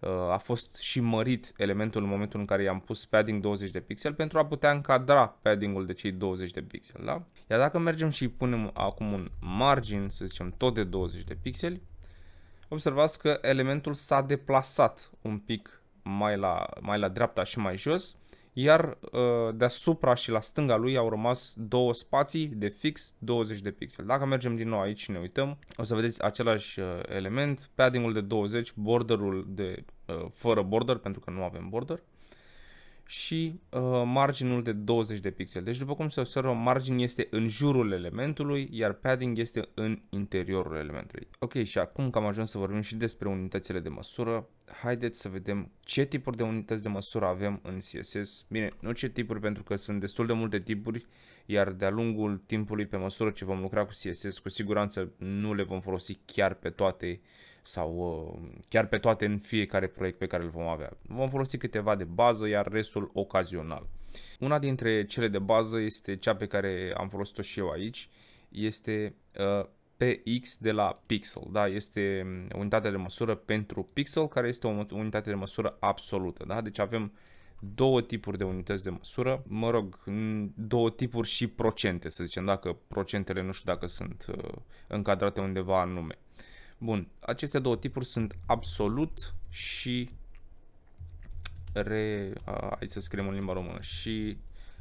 uh, a fost și mărit elementul în momentul în care i-am pus padding 20 de pixel pentru a putea încadra padding-ul de cei 20 de pixel, da? Iar dacă mergem și punem acum un margin, să zicem tot de 20 de pixel, observați că elementul s-a deplasat un pic mai la, mai la dreapta și mai jos, iar uh, deasupra și la stânga lui au rămas două spații de fix 20 de pixel. Dacă mergem din nou aici și ne uităm, o să vedeți același uh, element, padding-ul de 20, borderul de uh, fără border pentru că nu avem border și uh, marginul de 20 de pixeli. Deci după cum se observă, margin este în jurul elementului, iar padding este în interiorul elementului. Ok, și acum că am ajuns să vorbim și despre unitățile de măsură, haideți să vedem ce tipuri de unități de măsură avem în CSS. Bine, nu ce tipuri, pentru că sunt destul de multe tipuri, iar de-a lungul timpului, pe măsură ce vom lucra cu CSS, cu siguranță nu le vom folosi chiar pe toate uh, sau uh, chiar pe toate în fiecare proiect pe care îl vom avea. Vom folosi câteva de bază, iar restul ocazional. Una dintre cele de bază este cea pe care am folosit-o și eu aici, este uh, PX de la pixel, da? este um, unitatea de măsură pentru pixel care este o unitate de măsură absolută. Da? Deci avem două tipuri de unități de măsură, mă rog, două tipuri și procente, să zicem, dacă procentele nu știu dacă sunt uh, încadrate undeva anume. Bun, aceste două tipuri sunt absolut și re, hai să scriem în limba română, și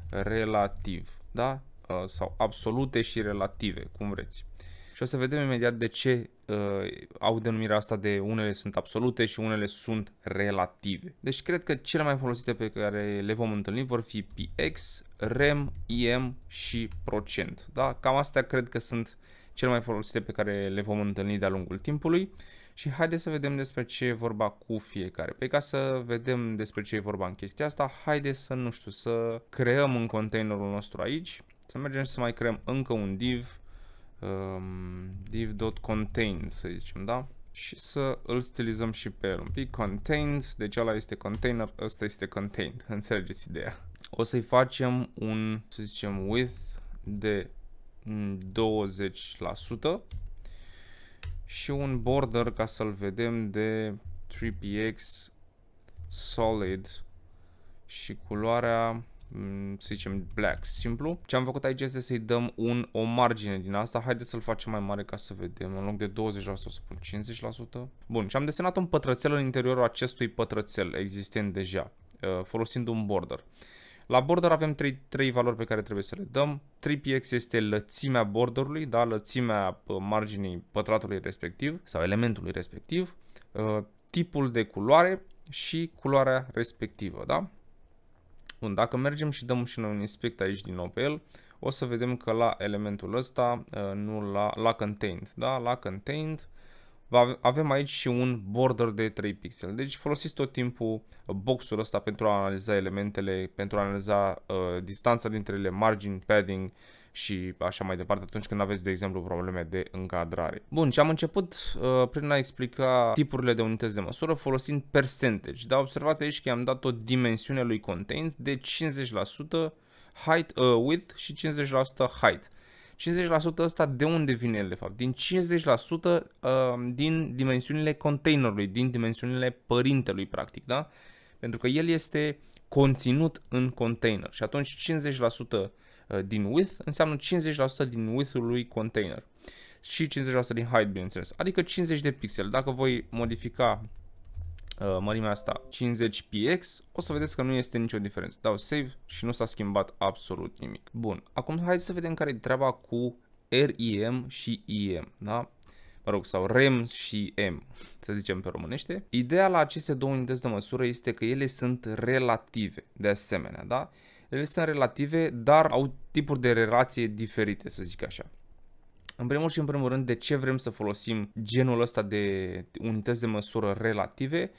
relativ, da? sau absolute și relative, cum vreți. Și o să vedem imediat de ce uh, au denumirea asta de unele sunt absolute și unele sunt relative. Deci cred că cele mai folosite pe care le vom întâlni vor fi PX, REM, IM și procent. Da? Cam astea cred că sunt uh, cel mai folosite pe care le vom întâlni de-a lungul timpului și haideți să vedem despre ce e vorba cu fiecare. Pe păi ca să vedem despre ce e vorba în chestia asta, haideți să, nu știu, să creăm un containerul nostru aici, să mergem să mai creăm încă un div, um, div.contain să zicem, da? și să îl stilizăm și pe el un pic, contained, deci ăla este container, ăsta este contained, (laughs) înțelegeți ideea. O să-i facem un, să zicem, width de 20% și un border ca să-l vedem de 3px solid și culoarea mm, să zicem black, simplu. Ce am făcut aici este să-i dăm un, o margine din asta. Haideți să-l facem mai mare ca să vedem. În loc de 20% o să pun 50%. Bun, și am desenat un pătrățel în interiorul acestui pătrățel existent deja, uh, folosind un border. La border avem 3, 3 valori pe care trebuie să le dăm. 3px este lățimea borderului, da? lățimea uh, marginii pătratului respectiv sau elementului respectiv, uh, tipul de culoare și culoarea respectivă. Da? Bun, dacă mergem și dăm și noi un inspect aici din nou pe el, o să vedem că la elementul ăsta, uh, nu la, la contained, da? la contained avem aici și un border de 3 pixel. Deci folosiți tot timpul uh, boxul ăsta pentru a analiza elementele, pentru a analiza uh, distanța dintre ele, margin, padding și așa mai departe atunci când aveți, de exemplu, probleme de încadrare. Bun, și am început uh, prin a explica tipurile de unități de măsură folosind percentage. Dar observați aici că am dat o dimensiune lui content de 50% height, uh, width și 50% height. 50% ăsta de unde vine el de fapt? Din 50% uh, din dimensiunile containerului, din dimensiunile părintelui practic, da? Pentru că el este conținut în container și atunci 50% uh, din width înseamnă 50% din width-ul lui container și 50% din height, bineînțeles, adică 50 de pixel. Dacă voi modifica Uh, mărimea asta 50px, o să vedeți că nu este nicio diferență. Dau save și nu s-a schimbat absolut nimic. Bun, acum hai să vedem care e treaba cu REM și IM, da? mă rog, sau REM și M, să zicem pe românește. Ideea la aceste două unități de măsură este că ele sunt relative, de asemenea, da? Ele sunt relative, dar au tipuri de relație diferite, să zic așa. În primul și în primul rând, de ce vrem să folosim genul ăsta de unități de măsură relative?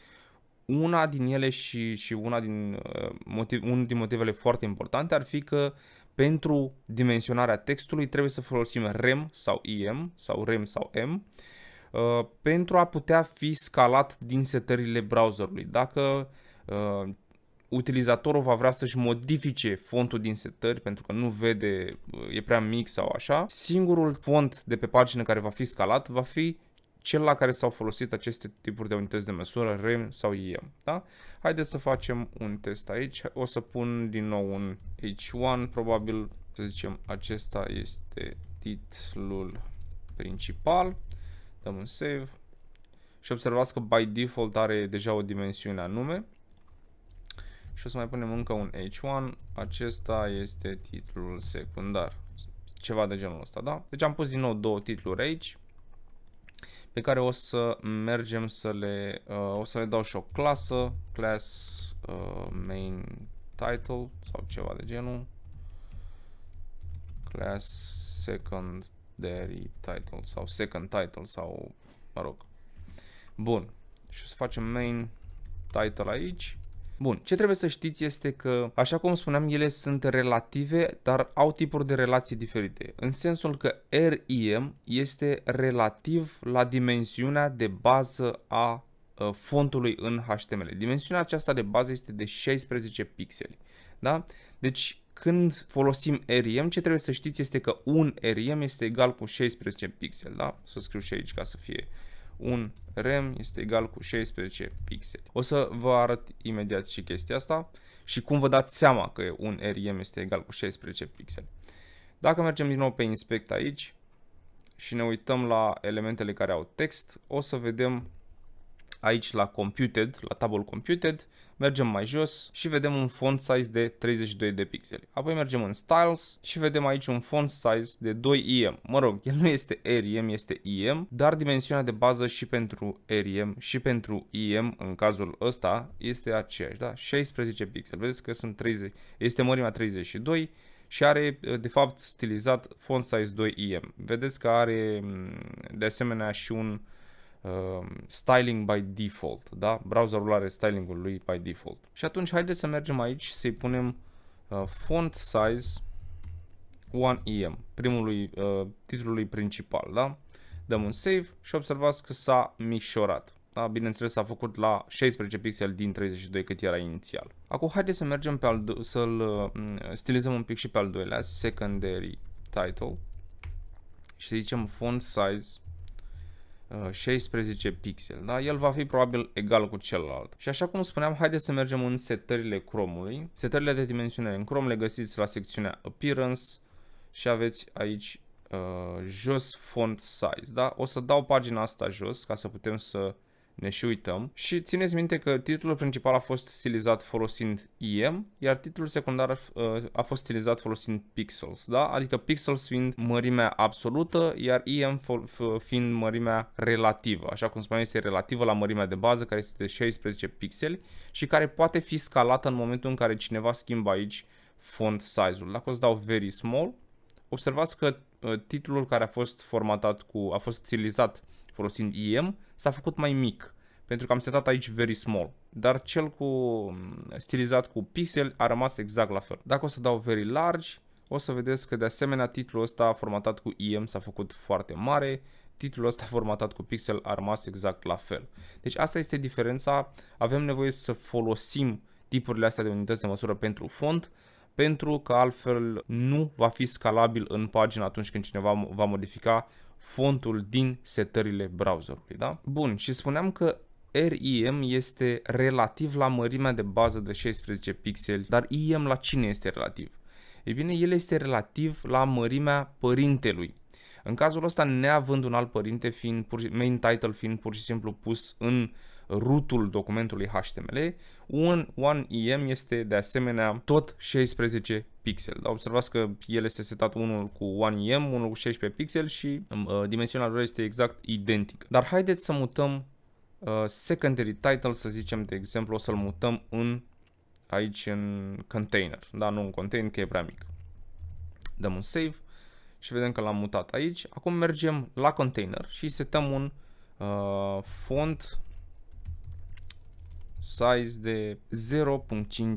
una din ele și, și una din, uh, motiv, unul din motivele foarte importante ar fi că pentru dimensionarea textului trebuie să folosim REM sau IM sau REM sau M uh, pentru a putea fi scalat din setările browserului. Dacă uh, utilizatorul va vrea să-și modifice fontul din setări pentru că nu vede, uh, e prea mic sau așa, singurul font de pe pagină care va fi scalat va fi cel la care s-au folosit aceste tipuri de unități de măsură, REM sau IEM. Da? Haideți să facem un test aici. O să pun din nou un H1, probabil, să zicem, acesta este titlul principal. Dăm un save. Și observați că by default are deja o dimensiune anume. Și o să mai punem încă un H1. Acesta este titlul secundar. Ceva de genul ăsta, da? Deci am pus din nou două titluri aici pe care o să mergem să le, uh, o să le dau și o clasă, class uh, main title sau ceva de genul, class secondary title sau second title sau, mă rog. Bun, și o să facem main title aici Bun, ce trebuie să știți este că, așa cum spuneam, ele sunt relative, dar au tipuri de relații diferite, în sensul că REM este relativ la dimensiunea de bază a ă, fontului în HTML. Dimensiunea aceasta de bază este de 16 pixeli. Da? Deci când folosim REM, ce trebuie să știți este că un REM este egal cu 16 pixel, da? Să scriu și aici ca să fie un RAM este egal cu 16 pixeli. O să vă arăt imediat și chestia asta și cum vă dați seama că un rem este egal cu 16 pixeli. Dacă mergem din nou pe Inspect aici și ne uităm la elementele care au text, o să vedem aici la Computed, la tabul Computed, mergem mai jos și vedem un font size de 32 de pixeli. Apoi mergem în styles și vedem aici un font size de 2 IM. Mă rog, el nu este RIM, este IM, dar dimensiunea de bază și pentru RIM și pentru IM în cazul ăsta este aceeași, da? 16 pixeli. Vedeți că sunt 30, este mărimea 32 și are de fapt stilizat font size 2 IM. Vedeți că are mm, de asemenea și un uh, uh, styling by default, da? Browserul are stylingul lui by default. Și atunci haideți să mergem aici să-i punem uh, font size 1em, primului uh, titlului principal, da? Dăm un save și observați că s-a micșorat. Da? Bineînțeles s-a făcut la 16 pixel din 32 cât era inițial. Acum haideți să mergem pe al să-l uh, stilizăm un pic și pe al doilea, secondary title și să zicem font size 16 uh, pixel, da? el va fi probabil egal cu celălalt. Și așa cum spuneam, haideți să mergem în setările Chrome-ului. Setările de dimensiune în Chrome le găsiți la secțiunea Appearance și aveți aici uh, jos font size. Da? O să dau pagina asta jos ca să putem să ne și uităm. Și țineți minte că titlul principal a fost stilizat folosind IM, iar titlul secundar uh, a fost stilizat folosind pixels, da? Adică pixels fiind mărimea absolută, iar IM fiind mărimea relativă. Așa cum spuneam, este relativă la mărimea de bază, care este de 16 pixeli și care poate fi scalată în momentul în care cineva schimbă aici font size-ul. Dacă o să dau very small, observați că uh, titlul care a fost formatat cu, a fost stilizat folosind IM, s-a făcut mai mic, pentru că am setat aici very small, dar cel cu mm, stilizat cu pixel a rămas exact la fel. Dacă o să dau very large, o să vedeți că de asemenea titlul ăsta formatat cu IM s-a făcut foarte mare, titlul ăsta formatat cu pixel a rămas exact la fel. Deci asta este diferența, avem nevoie să folosim tipurile astea de unități de măsură pentru font, pentru că altfel nu va fi scalabil în pagină atunci când cineva va modifica fontul din setările browserului. Da? Bun, și spuneam că REM este relativ la mărimea de bază de 16 pixeli, dar IEM la cine este relativ? Ei bine, el este relativ la mărimea părintelui. În cazul ăsta, neavând un alt părinte, fiind pur main title fiind pur și simplu pus în uh, rutul documentului HTML. Un one em este de asemenea tot 16 pixel. da observați că el este setat unul cu one em unul cu 16 pixel și mm, uh, dimensiunea lor este exact identică. Dar haideți să mutăm uh, secondary title, să zicem de exemplu, o să-l mutăm în aici în container, da, nu în container că e prea mic. Dăm un save și vedem că l-am mutat aici. Acum mergem la container și setăm un uh, font size de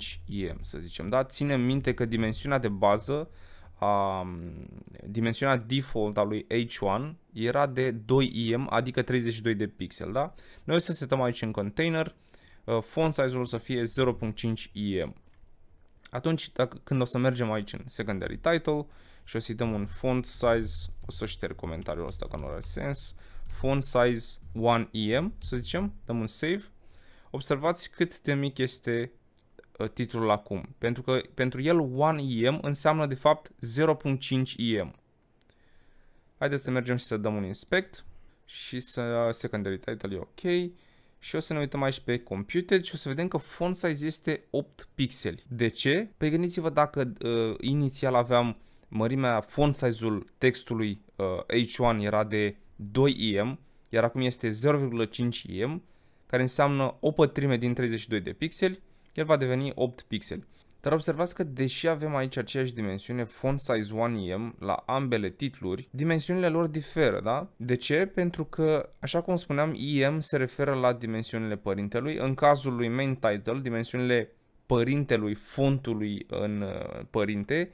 0.5 IM, să zicem. Da? Ținem minte că dimensiunea de bază, a, dimensiunea default a lui H1 era de 2 IM, adică 32 de pixel. Da? Noi o să setăm aici în container, uh, font size-ul să fie 0.5 IM. Atunci, dacă, când o să mergem aici în secondary title și o să-i dăm un font size, o să șterg comentariul ăsta că nu are sens, font size 1 EM, să zicem, dăm un save Observați cât de mic este uh, titlul acum, pentru că pentru el 1 EM înseamnă de fapt 0.5 EM. Haideți să mergem și să dăm un inspect și să uh, secondary title e ok. Și o să ne uităm aici pe computer și o să vedem că font size este 8 pixeli. De ce? Păi gândiți-vă dacă uh, inițial aveam mărimea font size-ul textului uh, H1 era de 2 EM, iar acum este 0.5 EM, care înseamnă o pătrime din 32 de pixeli, el va deveni 8 pixeli. Dar observați că deși avem aici aceeași dimensiune, font size 1M, la ambele titluri, dimensiunile lor diferă, da? De ce? Pentru că, așa cum spuneam, IM se referă la dimensiunile părintelui, în cazul lui main title, dimensiunile părintelui fontului în uh, părinte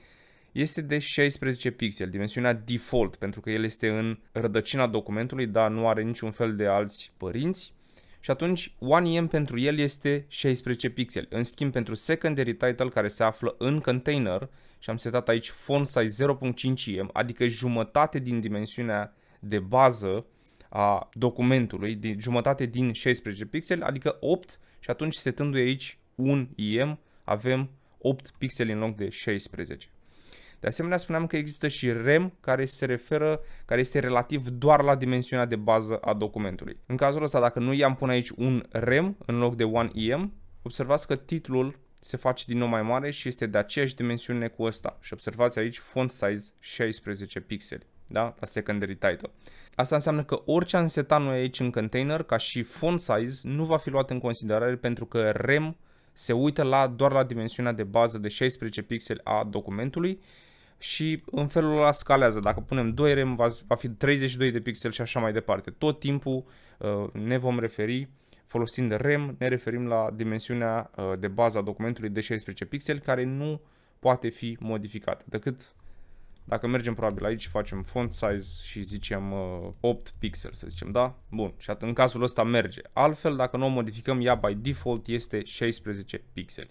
este de 16 pixel, dimensiunea default, pentru că el este în rădăcina documentului, dar nu are niciun fel de alți părinți și atunci 1EM pentru el este 16 pixeli. În schimb, pentru secondary title care se află în container și am setat aici font size 0.5EM, adică jumătate din dimensiunea de bază a documentului, de jumătate din 16 pixeli, adică 8 și atunci setându-i aici 1 em avem 8 pixeli în loc de 16. De asemenea, spuneam că există și REM care se referă, care este relativ doar la dimensiunea de bază a documentului. În cazul ăsta, dacă nu i-am pune aici un REM în loc de 1 EM, observați că titlul se face din nou mai mare și este de aceeași dimensiune cu ăsta. Și observați aici font size 16 pixeli da? la secondary title. Asta înseamnă că orice am setat noi aici în container, ca și font size, nu va fi luat în considerare pentru că REM se uită la, doar la dimensiunea de bază de 16 pixeli a documentului și în felul ăla scalează. Dacă punem 2 rem va, fi 32 de pixel și așa mai departe. Tot timpul uh, ne vom referi folosind rem, ne referim la dimensiunea uh, de bază a documentului de 16 pixel care nu poate fi modificată decât dacă mergem probabil aici, facem font size și zicem 8 uh, pixel, să zicem, da? Bun, și în cazul ăsta merge. Altfel, dacă nu o modificăm, ea by default este 16 pixeli.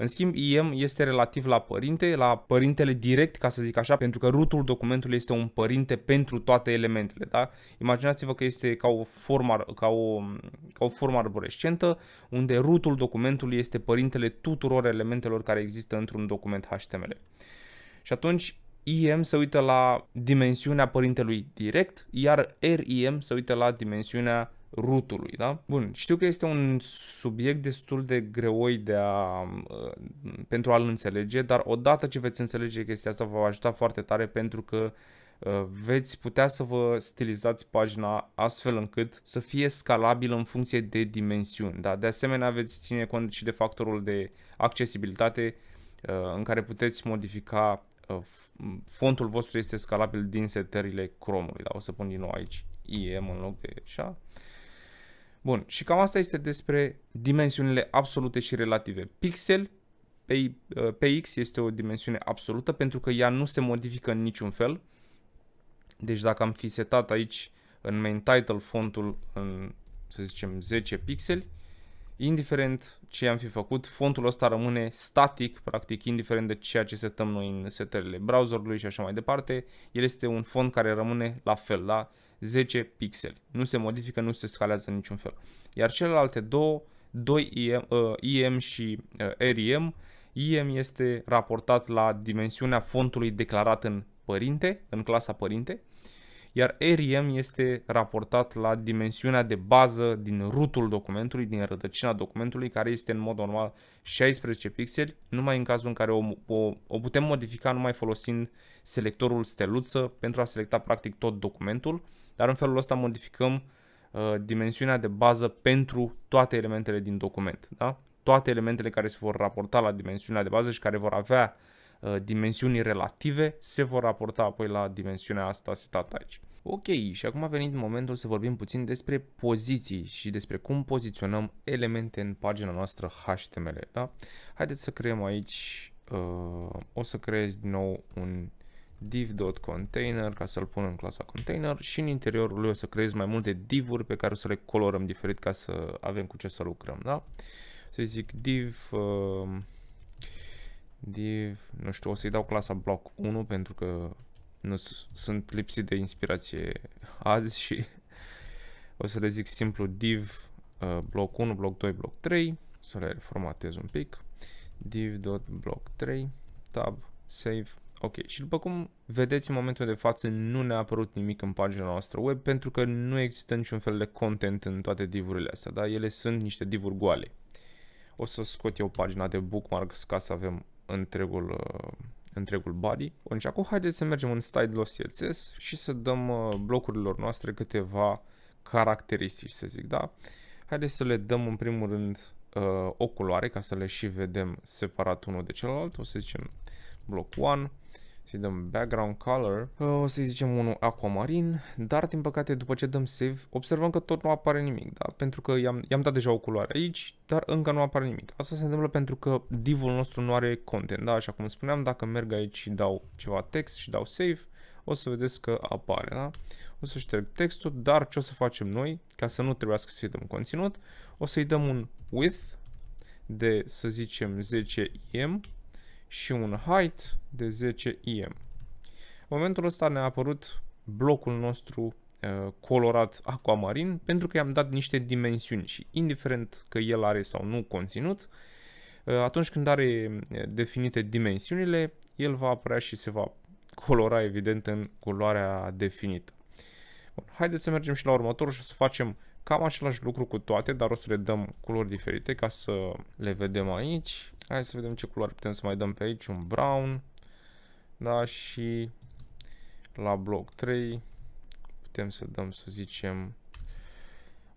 În schimb, IM este relativ la părinte, la părintele direct, ca să zic așa, pentru că rutul documentului este un părinte pentru toate elementele. Da? Imaginați-vă că este ca o formă, ca o, ca o formă arborescentă, unde rutul documentului este părintele tuturor elementelor care există într-un document HTML. Și atunci IM se uită la dimensiunea părintelui direct, iar RIM se uită la dimensiunea rutului, da? Bun, știu că este un subiect destul de greoi de a, uh, pentru a-l înțelege, dar odată ce veți înțelege chestia asta vă va ajuta foarte tare pentru că uh, veți putea să vă stilizați pagina astfel încât să fie scalabilă în funcție de dimensiuni. Da? De asemenea, veți ține cont și de factorul de accesibilitate uh, în care puteți modifica fontul vostru este scalabil din setările Chrome-ului. Da? O să pun din nou aici IEM în loc de așa. Bun, și cam asta este despre dimensiunile absolute și relative. Pixel PX uh, este o dimensiune absolută pentru că ea nu se modifică în niciun fel. Deci dacă am fi setat aici în main title fontul în, să zicem, 10 pixeli, indiferent ce am fi făcut, fontul ăsta rămâne static, practic, indiferent de ceea ce setăm noi în setările browserului și așa mai departe, el este un font care rămâne la fel, la da? 10 pixeli. Nu se modifică, nu se scalează în niciun fel. Iar celelalte două, 2 IM, uh, IM și uh, RIM, IM este raportat la dimensiunea fontului declarat în părinte, în clasa părinte, iar RIM este raportat la dimensiunea de bază din rutul documentului, din rădăcina documentului, care este în mod normal 16 pixeli, numai în cazul în care o, o, o putem modifica numai folosind selectorul steluță pentru a selecta practic tot documentul dar în felul ăsta modificăm uh, dimensiunea de bază pentru toate elementele din document. Da? Toate elementele care se vor raporta la dimensiunea de bază și care vor avea uh, dimensiuni relative se vor raporta apoi la dimensiunea asta setată aici. Ok, și acum a venit momentul să vorbim puțin despre poziții și despre cum poziționăm elemente în pagina noastră HTML. Da? Haideți să creăm aici, uh, o să creez din nou un div.container ca să-l pun în clasa container și în interiorul lui o să creez mai multe div-uri pe care o să le colorăm diferit ca să avem cu ce să lucrăm, da? Să zic div, uh, div, nu știu, o să-i dau clasa block 1 pentru că nu sunt lipsit de inspirație (laughs) azi și o să le zic simplu div uh, bloc 1, bloc 2, bloc 3, să le reformatez un pic, div.block3, tab, save Ok, și după cum vedeți în momentul de față nu ne-a apărut nimic în pagina noastră web pentru că nu există niciun fel de content în toate divurile astea, da? Ele sunt niște divuri goale. O să scot eu pagina de bookmarks ca să avem întregul, uh, întregul body. Bun, și acum haideți să mergem în style CSS și să dăm uh, blocurilor noastre câteva caracteristici, să zic, da? Haideți să le dăm în primul rând uh, o culoare ca să le și vedem separat unul de celălalt. O să zicem bloc 1 și dăm background color. O să-i zicem unul aquamarin, dar din păcate după ce dăm save, observăm că tot nu apare nimic, da? Pentru că i-am dat deja o culoare aici, dar încă nu apare nimic. Asta se întâmplă pentru că divul nostru nu are content, da? Așa cum spuneam, dacă merg aici și dau ceva text și dau save, o să vedeți că apare, da? O să șterg textul, dar ce o să facem noi, ca să nu trebuiască să-i dăm conținut, o să-i dăm un width de, să zicem, 10 im și un height de 10 im. În momentul ăsta ne-a apărut blocul nostru uh, colorat aquamarin pentru că i-am dat niște dimensiuni și indiferent că el are sau nu conținut, uh, atunci când are uh, definite dimensiunile, el va apărea și se va colora evident în culoarea definită. Bun, haideți să mergem și la următorul și o să facem Cam același lucru cu toate, dar o să le dăm culori diferite ca să le vedem aici. Hai să vedem ce culoare putem să mai dăm pe aici, un brown. Da, și la bloc 3 putem să dăm, să zicem,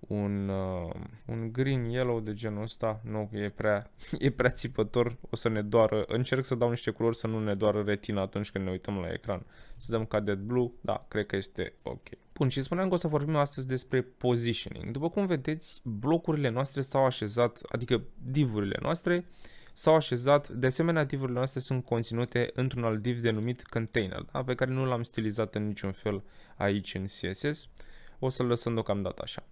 un, uh, un green yellow de genul ăsta. Nu, e prea, (laughs) e prea țipător, o să ne doară. Încerc să dau niște culori să nu ne doară retina atunci când ne uităm la ecran. Să dăm cadet blue, da, cred că este ok. Bun, și spuneam că o să vorbim astăzi despre positioning. După cum vedeți, blocurile noastre s-au așezat, adică divurile noastre, s-au așezat, de asemenea divurile noastre sunt conținute într-un alt div denumit container, da? pe care nu l-am stilizat în niciun fel aici în CSS o să-l lăsăm deocamdată așa.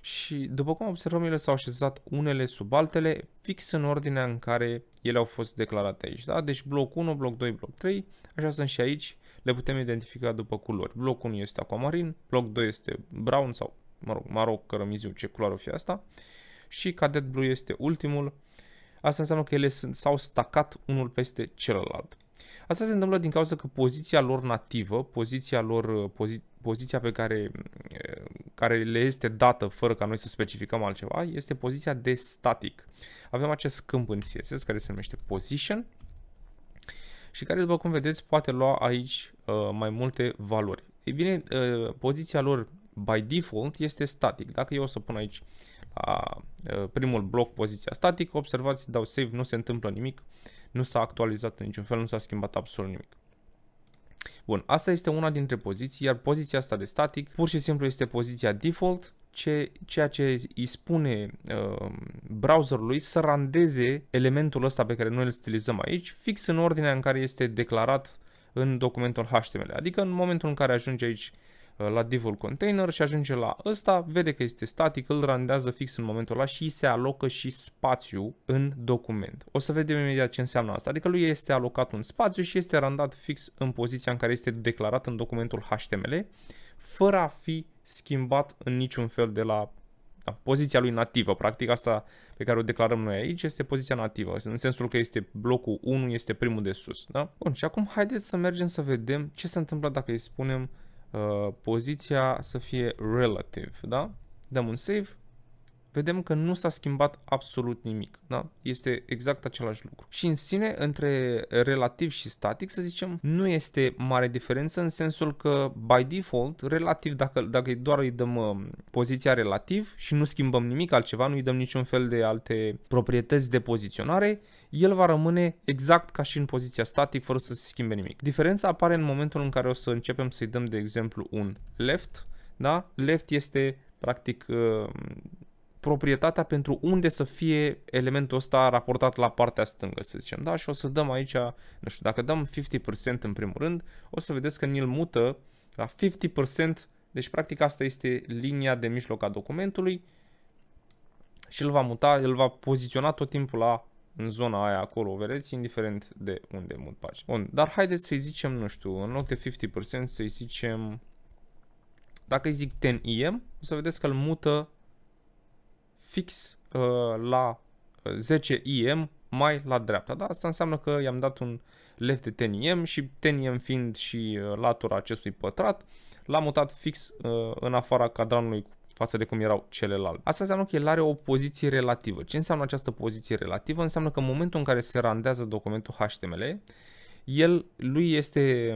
Și după cum observăm, ele s-au așezat unele sub altele, fix în ordinea în care ele au fost declarate aici. Da? Deci bloc 1, bloc 2, bloc 3, așa sunt și aici, le putem identifica după culori. Bloc 1 este aquamarin, bloc 2 este brown sau, mă rog, maro, cărămiziu, ce culoare o fi asta. Și cadet blue este ultimul. Asta înseamnă că ele s-au stacat unul peste celălalt. Asta se întâmplă din cauza că poziția lor nativă, poziția lor, uh, pozi, poziția pe care, uh, care le este dată fără ca noi să specificăm altceva, este poziția de static. Avem acest câmp în CSS care se numește position și care, după cum vedeți, poate lua aici uh, mai multe valori. Ei bine, uh, poziția lor by default este static. Dacă eu o să pun aici la uh, primul bloc poziția static, observați, dau save, nu se întâmplă nimic. Uh, nu s-a actualizat în niciun fel, nu s-a schimbat absolut nimic. Bun, asta este una dintre poziții, iar poziția asta de static pur și simplu este poziția default, ce, ceea ce îi spune uh, browserului să randeze elementul ăsta pe care noi îl stilizăm aici, fix în ordinea în care este declarat în documentul HTML. Adică în momentul în care ajunge aici uh, Uh, la devil container și ajunge la ăsta, vede că este static, îl randează fix în momentul ăla și se alocă și spațiu în document. O să vedem imediat ce înseamnă asta, adică lui este alocat un spațiu și este randat fix în poziția în care este declarat în documentul HTML, fără a fi schimbat în niciun fel de la da, poziția lui nativă, practic asta pe care o declarăm noi aici este poziția nativă, în sensul că este blocul 1, este primul de sus. Da? Bun, și acum haideți să mergem să vedem ce se întâmplă dacă îi spunem Uh, poziția să fie relative, da? Dăm un save vedem că nu s-a schimbat absolut nimic. Da? Este exact același lucru. Și în sine, între relativ și static, să zicem, nu este mare diferență în sensul că, by default, relativ, dacă, dacă doar îi dăm um, poziția relativ și nu schimbăm nimic altceva, nu îi dăm niciun fel de alte proprietăți de poziționare, el va rămâne exact ca și în poziția static, fără să se schimbe nimic. Diferența apare în momentul în care o să începem să-i dăm, de exemplu, un left, da? Left este practic uh, proprietatea pentru unde să fie elementul ăsta raportat la partea stângă, să zicem, da? Și o să dăm aici, nu știu, dacă dăm 50% în primul rând, o să vedeți că ni-l mută la 50%, deci practic asta este linia de mijloc a documentului și îl va muta, îl va poziționa tot timpul la în zona aia acolo, vedeți, indiferent de unde mut pagina. Bun, dar haideți să-i zicem, nu știu, în loc de 50% să-i zicem, dacă îi zic 10 IM, o să vedeți că îl mută fix uh, la 10 uh, IM mai la dreapta. Da? Asta înseamnă că i-am dat un left de 10 IM și 10 IM fiind și uh, latura acestui pătrat, l-am mutat fix uh, în afara cadranului față de cum erau celelalte. Asta înseamnă că el are o poziție relativă. Ce înseamnă această poziție relativă? Înseamnă că în momentul în care se randează documentul HTML, el, lui este,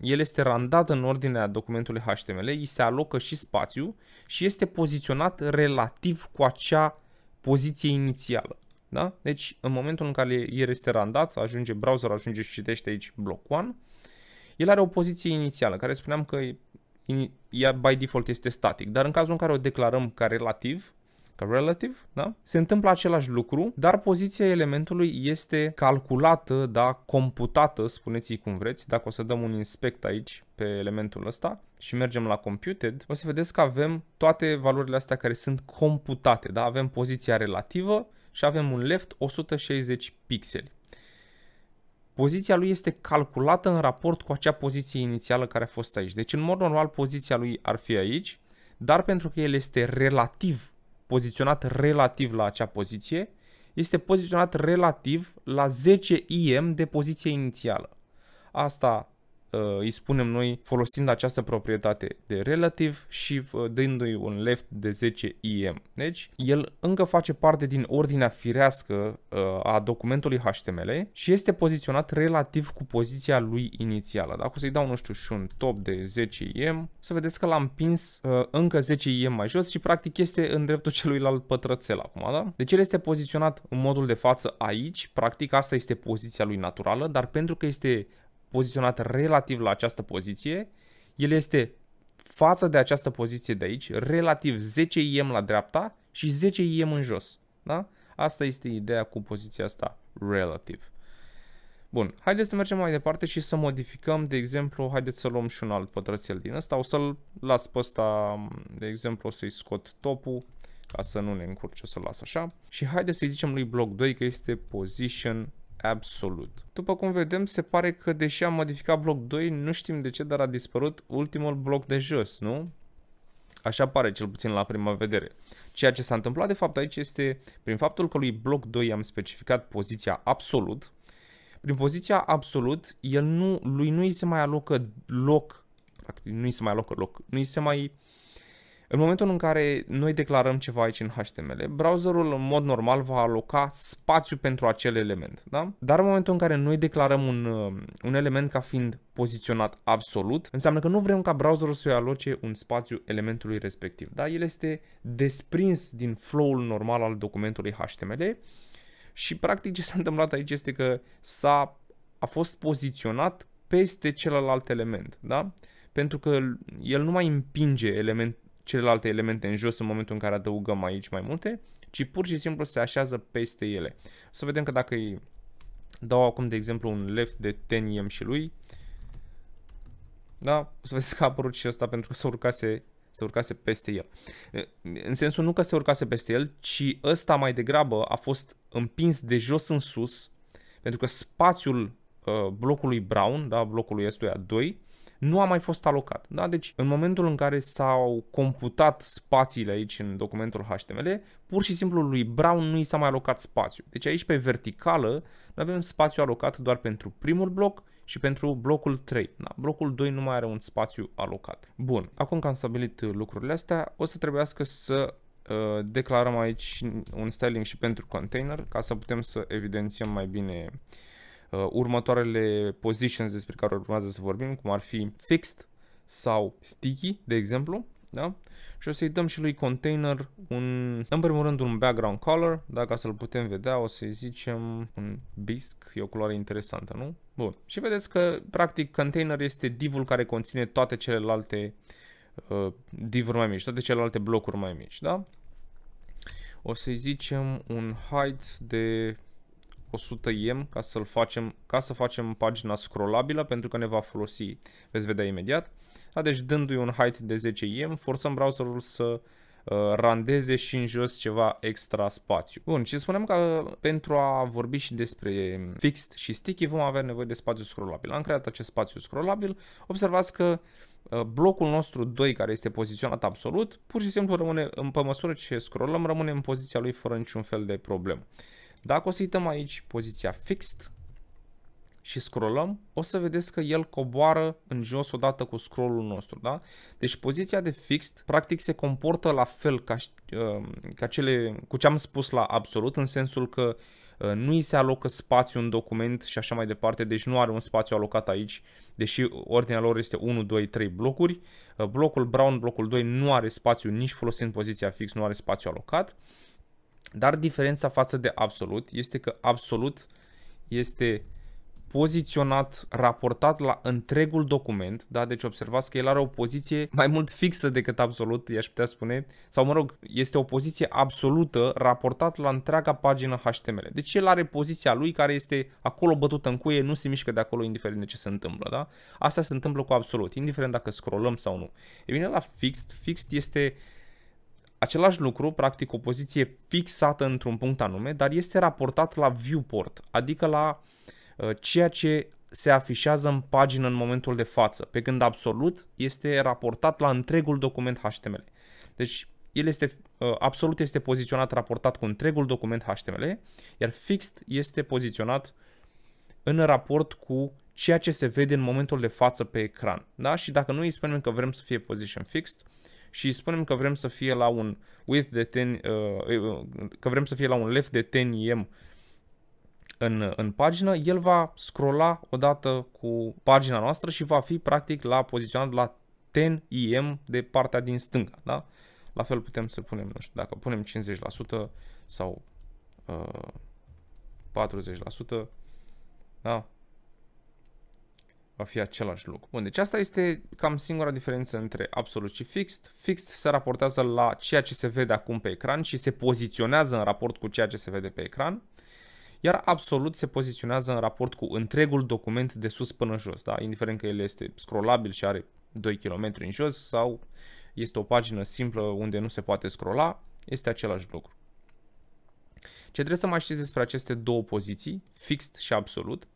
el este randat în ordinea documentului HTML, îi se alocă și spațiu și este poziționat relativ cu acea poziție inițială. Da? Deci în momentul în care el este randat, ajunge browser, ajunge și citește aici block 1, el are o poziție inițială, care spuneam că ea by default este static, dar în cazul în care o declarăm ca relativ, ca relative, da? se întâmplă același lucru, dar poziția elementului este calculată, da, computată, spuneți-i cum vreți, dacă o să dăm un inspect aici pe elementul ăsta și mergem la computed, o să vedeți că avem toate valorile astea care sunt computate, da? avem poziția relativă și avem un left 160 pixeli. Poziția lui este calculată în raport cu acea poziție inițială care a fost aici. Deci, în mod normal, poziția lui ar fi aici, dar pentru că el este relativ poziționat relativ la acea poziție, este poziționat relativ la 10 IM de poziție inițială. Asta Uh, îi spunem noi folosind această proprietate de relativ și uh, dându-i un left de 10 im. Deci el încă face parte din ordinea firească uh, a documentului HTML și este poziționat relativ cu poziția lui inițială. Dacă o să-i dau, nu știu, și un top de 10 im, să vedeți că l-am pins încă 10 im mai jos și practic este în dreptul celuilalt pătrățel acum, da? Deci el este poziționat în modul de față aici, practic asta este poziția lui naturală, dar pentru că este poziționat relativ la această poziție, el este față de această poziție de aici, relativ 10 IM la dreapta și 10 IM în jos. Da? Asta este ideea cu poziția asta, relative. Bun, haideți să mergem mai departe și să modificăm, de exemplu, haideți să luăm și un alt pătrățel din ăsta, o să-l las pe ăsta, de exemplu, o să-i scot topul, ca să nu ne încurce, o să-l las așa. Și haideți să-i zicem lui bloc 2 că este position absolut. După cum vedem, se pare că deși am modificat bloc 2, nu știm de ce, dar a dispărut ultimul bloc de jos, nu? Așa pare cel puțin la prima vedere. Ceea ce s-a întâmplat de fapt aici este, prin faptul că lui bloc 2 am specificat poziția absolut, prin poziția absolut, el nu, lui nu îi se mai alocă loc, practic nu îi se mai alocă loc, nu îi se mai în momentul în care noi declarăm ceva aici în HTML, browserul în mod normal va aloca spațiu pentru acel element. Da? Dar în momentul în care noi declarăm un, uh, un element ca fiind poziționat absolut, înseamnă că nu vrem ca browserul să-i aloce un spațiu elementului respectiv. Da? El este desprins din flow-ul normal al documentului HTML și practic ce s-a (laughs) întâmplat aici este că s-a a fost poziționat peste celălalt element, da? Pentru că el nu mai împinge element, celelalte elemente în jos în momentul în care adăugăm aici mai multe, ci pur și simplu se așează peste ele. Să vedem că dacă îi dau acum, de exemplu, un left de 10 și lui, da, o să (laughs) vedeți că a apărut și ăsta pentru că se urcase se urcase peste el. În sensul nu că se urcase peste el, ci ăsta mai degrabă a fost împins de jos în sus, pentru că spațiul uh, blocului Brown, da, blocului ăstuia 2, nu a mai fost alocat. Da? Deci în momentul în care s-au computat spațiile aici în documentul HTML, pur și simplu lui Brown nu i s-a mai alocat spațiu. Deci aici pe verticală noi avem spațiu alocat doar pentru primul bloc și pentru blocul 3. Da, blocul 2 nu mai are un spațiu alocat. Bun, acum că am stabilit lucrurile astea, o să trebuiască să uh, declarăm aici un styling și pentru container ca să putem să evidențiem mai bine uh, uh, următoarele positions despre care urmează să vorbim, cum ar fi fixed sau sticky, de exemplu, da? Și o să-i dăm și lui container un, în primul rând un background color, dacă să-l putem vedea, o să-i zicem un bisc, e o culoare interesantă, nu? Bun. Și vedeți că, practic, container este divul care conține toate celelalte uh, divuri mai mici, toate celelalte blocuri mai mici, da? O să-i zicem un height de 100 IM ca, să facem, ca să facem pagina scrollabilă pentru că ne va folosi, veți vedea imediat. Da, deci dându-i un height de 10 IM, forțăm browserul să uh, randeze și în jos ceva extra spațiu. Bun, și spunem că uh, pentru a vorbi și despre fixed și sticky vom avea nevoie de spațiu scrollabil. Am creat acest spațiu scrollabil. Observați că uh, blocul nostru 2 care este poziționat absolut, pur și simplu rămâne, în pe măsură ce scrollăm, rămâne în poziția lui fără niciun fel de problemă. Dacă o să uităm aici poziția fixed și scrollăm, o să vedeți că el coboară în jos odată cu scrollul nostru, da? Deci poziția de fixed practic se comportă la fel ca, uh, ca cele, cu ce am spus la absolut, în sensul că uh, nu îi se alocă spațiu în document și așa mai departe, deci nu are un spațiu alocat aici, deși ordinea lor este 1, 2, 3 blocuri. Uh, blocul brown, blocul 2 nu are spațiu nici folosind poziția fix, nu are spațiu alocat. Dar diferența față de absolut este că absolut este poziționat, raportat la întregul document, da? deci observați că el are o poziție mai mult fixă decât absolut, i-aș putea spune, sau mă rog, este o poziție absolută raportat la întreaga pagină HTML. Deci el are poziția lui care este acolo bătută în cuie, nu se mișcă de acolo indiferent de ce se întâmplă. Da? Asta se întâmplă cu absolut, indiferent dacă scrollăm sau nu. E bine, la fixed, fixed este uh, același lucru, practic o poziție fixată într-un punct anume, dar este raportat la viewport, adică la uh, ceea ce se afișează în pagină în momentul de față. Pe când absolut este raportat la întregul document HTML. Deci el este, uh, absolut este poziționat raportat cu întregul document HTML, iar fixed este poziționat în raport cu ceea ce se vede în momentul de față pe ecran. Da? Și dacă noi îi spunem că vrem să fie position fixed, și îi spunem că vrem să fie la un width de 10, uh, uh, că vrem să fie la un left de 10 im în, în pagină, el va scrolla odată cu pagina noastră și va fi practic la poziționat la 10 im de partea din stânga, da? La fel putem să punem, nu știu, dacă punem 50% sau uh, 40%, da? va fi același lucru. Bun, deci asta este cam singura diferență între absolut și fixed. Fixed se raportează la ceea ce se vede acum pe ecran și se poziționează în raport cu ceea ce se vede pe ecran, iar absolut se poziționează în raport cu întregul document de sus până jos, da? indiferent că el este scrollabil și are 2 km în jos sau este o pagină simplă unde nu se poate scrolla, este același lucru. Ce trebuie să mai știți despre aceste două poziții, fixed și absolut,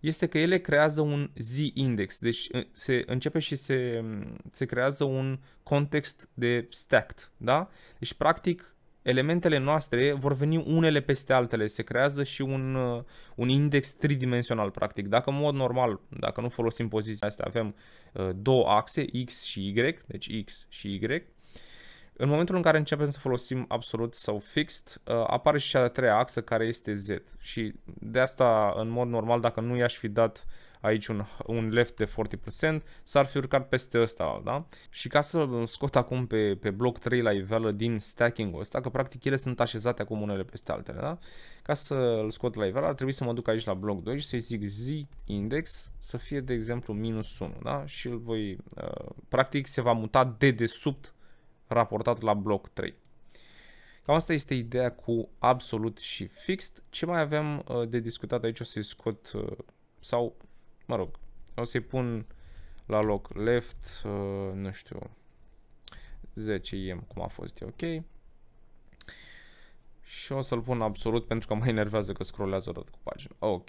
este că ele creează un z-index, deci se începe și se, se creează un context de stacked, da? Deci, practic, elementele noastre vor veni unele peste altele, se creează și un, uh, un index tridimensional, practic. Dacă în mod normal, dacă nu folosim poziția asta, avem uh, două axe, X și Y, deci X și Y, în momentul în care începem să folosim absolut sau fixed, uh, apare și a treia axă care este Z și de asta în mod normal dacă nu i-aș fi dat aici un, un left de 40%, s-ar fi urcat peste ăsta, da? Și ca să scot acum pe, pe bloc 3 la iveală din stacking-ul ăsta, că practic ele sunt așezate acum unele peste altele, da? Ca să îl scot la iveală, ar trebui să mă duc aici la bloc 2 și să-i zic z index să fie, de exemplu, minus 1, da? Și îl voi, uh, practic, se va muta de desubt raportat la bloc 3. Cam asta este ideea cu absolut și fixed. Ce mai avem uh, de discutat aici o să-i scot uh, sau, mă rog, o să-i pun la loc left, uh, nu știu, 10 im cum a fost e ok. Și o să-l pun absolut pentru că mă enervează că scrollează odată cu pagina. Ok.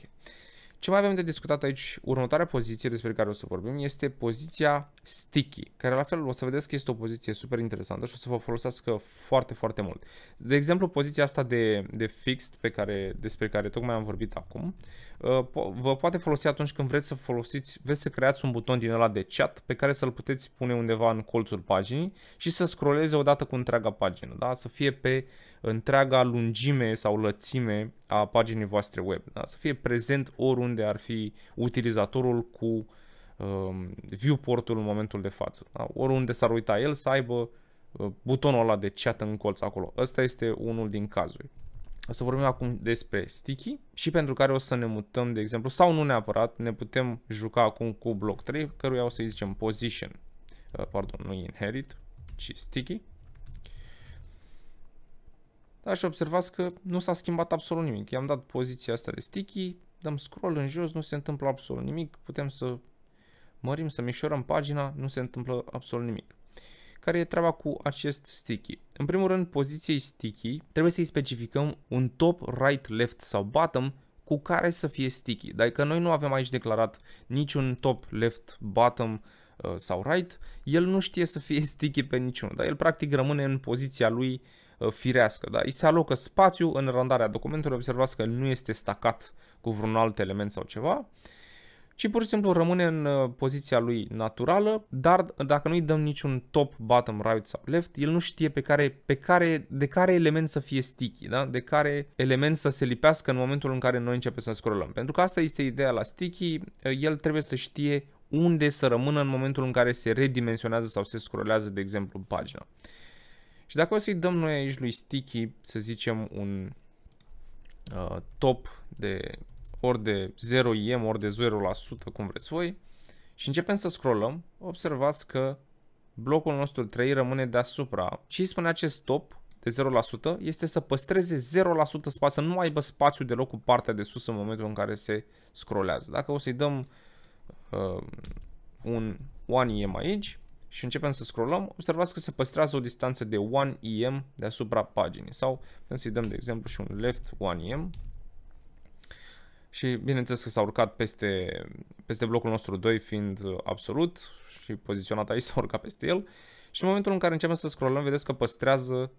Ce mai avem de discutat aici, următoarea poziție despre care o să vorbim, este poziția sticky, care la fel o să vedeți că este o poziție super interesantă și o să vă folosească foarte, foarte mult. De exemplu, poziția asta de, de fixed pe care, despre care tocmai am vorbit acum, uh, vă poate folosi atunci când vreți să folosiți, vreți să creați un buton din ăla de chat pe care să-l puteți pune undeva în colțul paginii și să scroleze odată cu întreaga pagină, da? să fie pe uh, întreaga lungime sau lățime a paginii voastre web. Da? Să fie prezent oriunde ar fi utilizatorul cu um, în momentul de față. Da? Oriunde s-ar uita el să aibă uh, butonul ăla de chat în colț acolo. Ăsta este unul din cazuri. O să vorbim acum despre sticky și pentru care o să ne mutăm, de exemplu, sau nu neapărat, ne putem juca acum cu bloc 3, căruia o să-i zicem position, uh, pardon, nu inherit, ci sticky. Da, și observați că nu s-a schimbat absolut nimic. I-am dat poziția asta de sticky, dăm scroll în jos, nu se întâmplă absolut nimic. Putem să mărim, să mișorăm pagina, nu se întâmplă absolut nimic. Care e treaba cu acest sticky? În primul rând, poziției sticky trebuie să-i specificăm un top, right, left sau bottom cu care să fie sticky. Dacă noi nu avem aici declarat niciun top, left, bottom uh, sau right, el nu știe să fie (laughs) sticky pe niciunul, dar el practic rămâne în poziția lui uh, Uh, firească. Da? Îi se alocă spațiu în randarea documentului, observați că nu este stacat cu vreun alt element sau ceva, ci pur și simplu rămâne în uh, poziția lui naturală, dar dacă nu îi dăm niciun top, bottom, right sau left, el nu știe pe care, pe care, de care element să fie sticky, da? de care element să se lipească în momentul în care noi începem să scrollăm. Pentru că asta este ideea la sticky, uh, el trebuie să știe unde să rămână în momentul în care se redimensionează sau se scrollează, de exemplu, pagina. Și dacă o să-i dăm noi aici lui Sticky, să zicem, un uh, top de ori de 0 IM, ori de 0%, cum vreți voi, și începem să scrollăm, observați că blocul nostru 3 rămâne deasupra. Ce spune acest top de 0% este să păstreze 0% spațiu, să nu aibă spațiu deloc cu partea de sus în momentul în care se scrollează. Dacă o să-i dăm uh, un 1 IM aici, și începem să scrollăm, observați că se păstrează o distanță de 1 EM deasupra paginii sau putem să-i dăm de exemplu și un left 1 EM și bineînțeles că s-a urcat peste, peste blocul nostru 2 fiind absolut și poziționat aici (laughs) s-a urcat peste el și în momentul în care începem să scrollăm vedeți că păstrează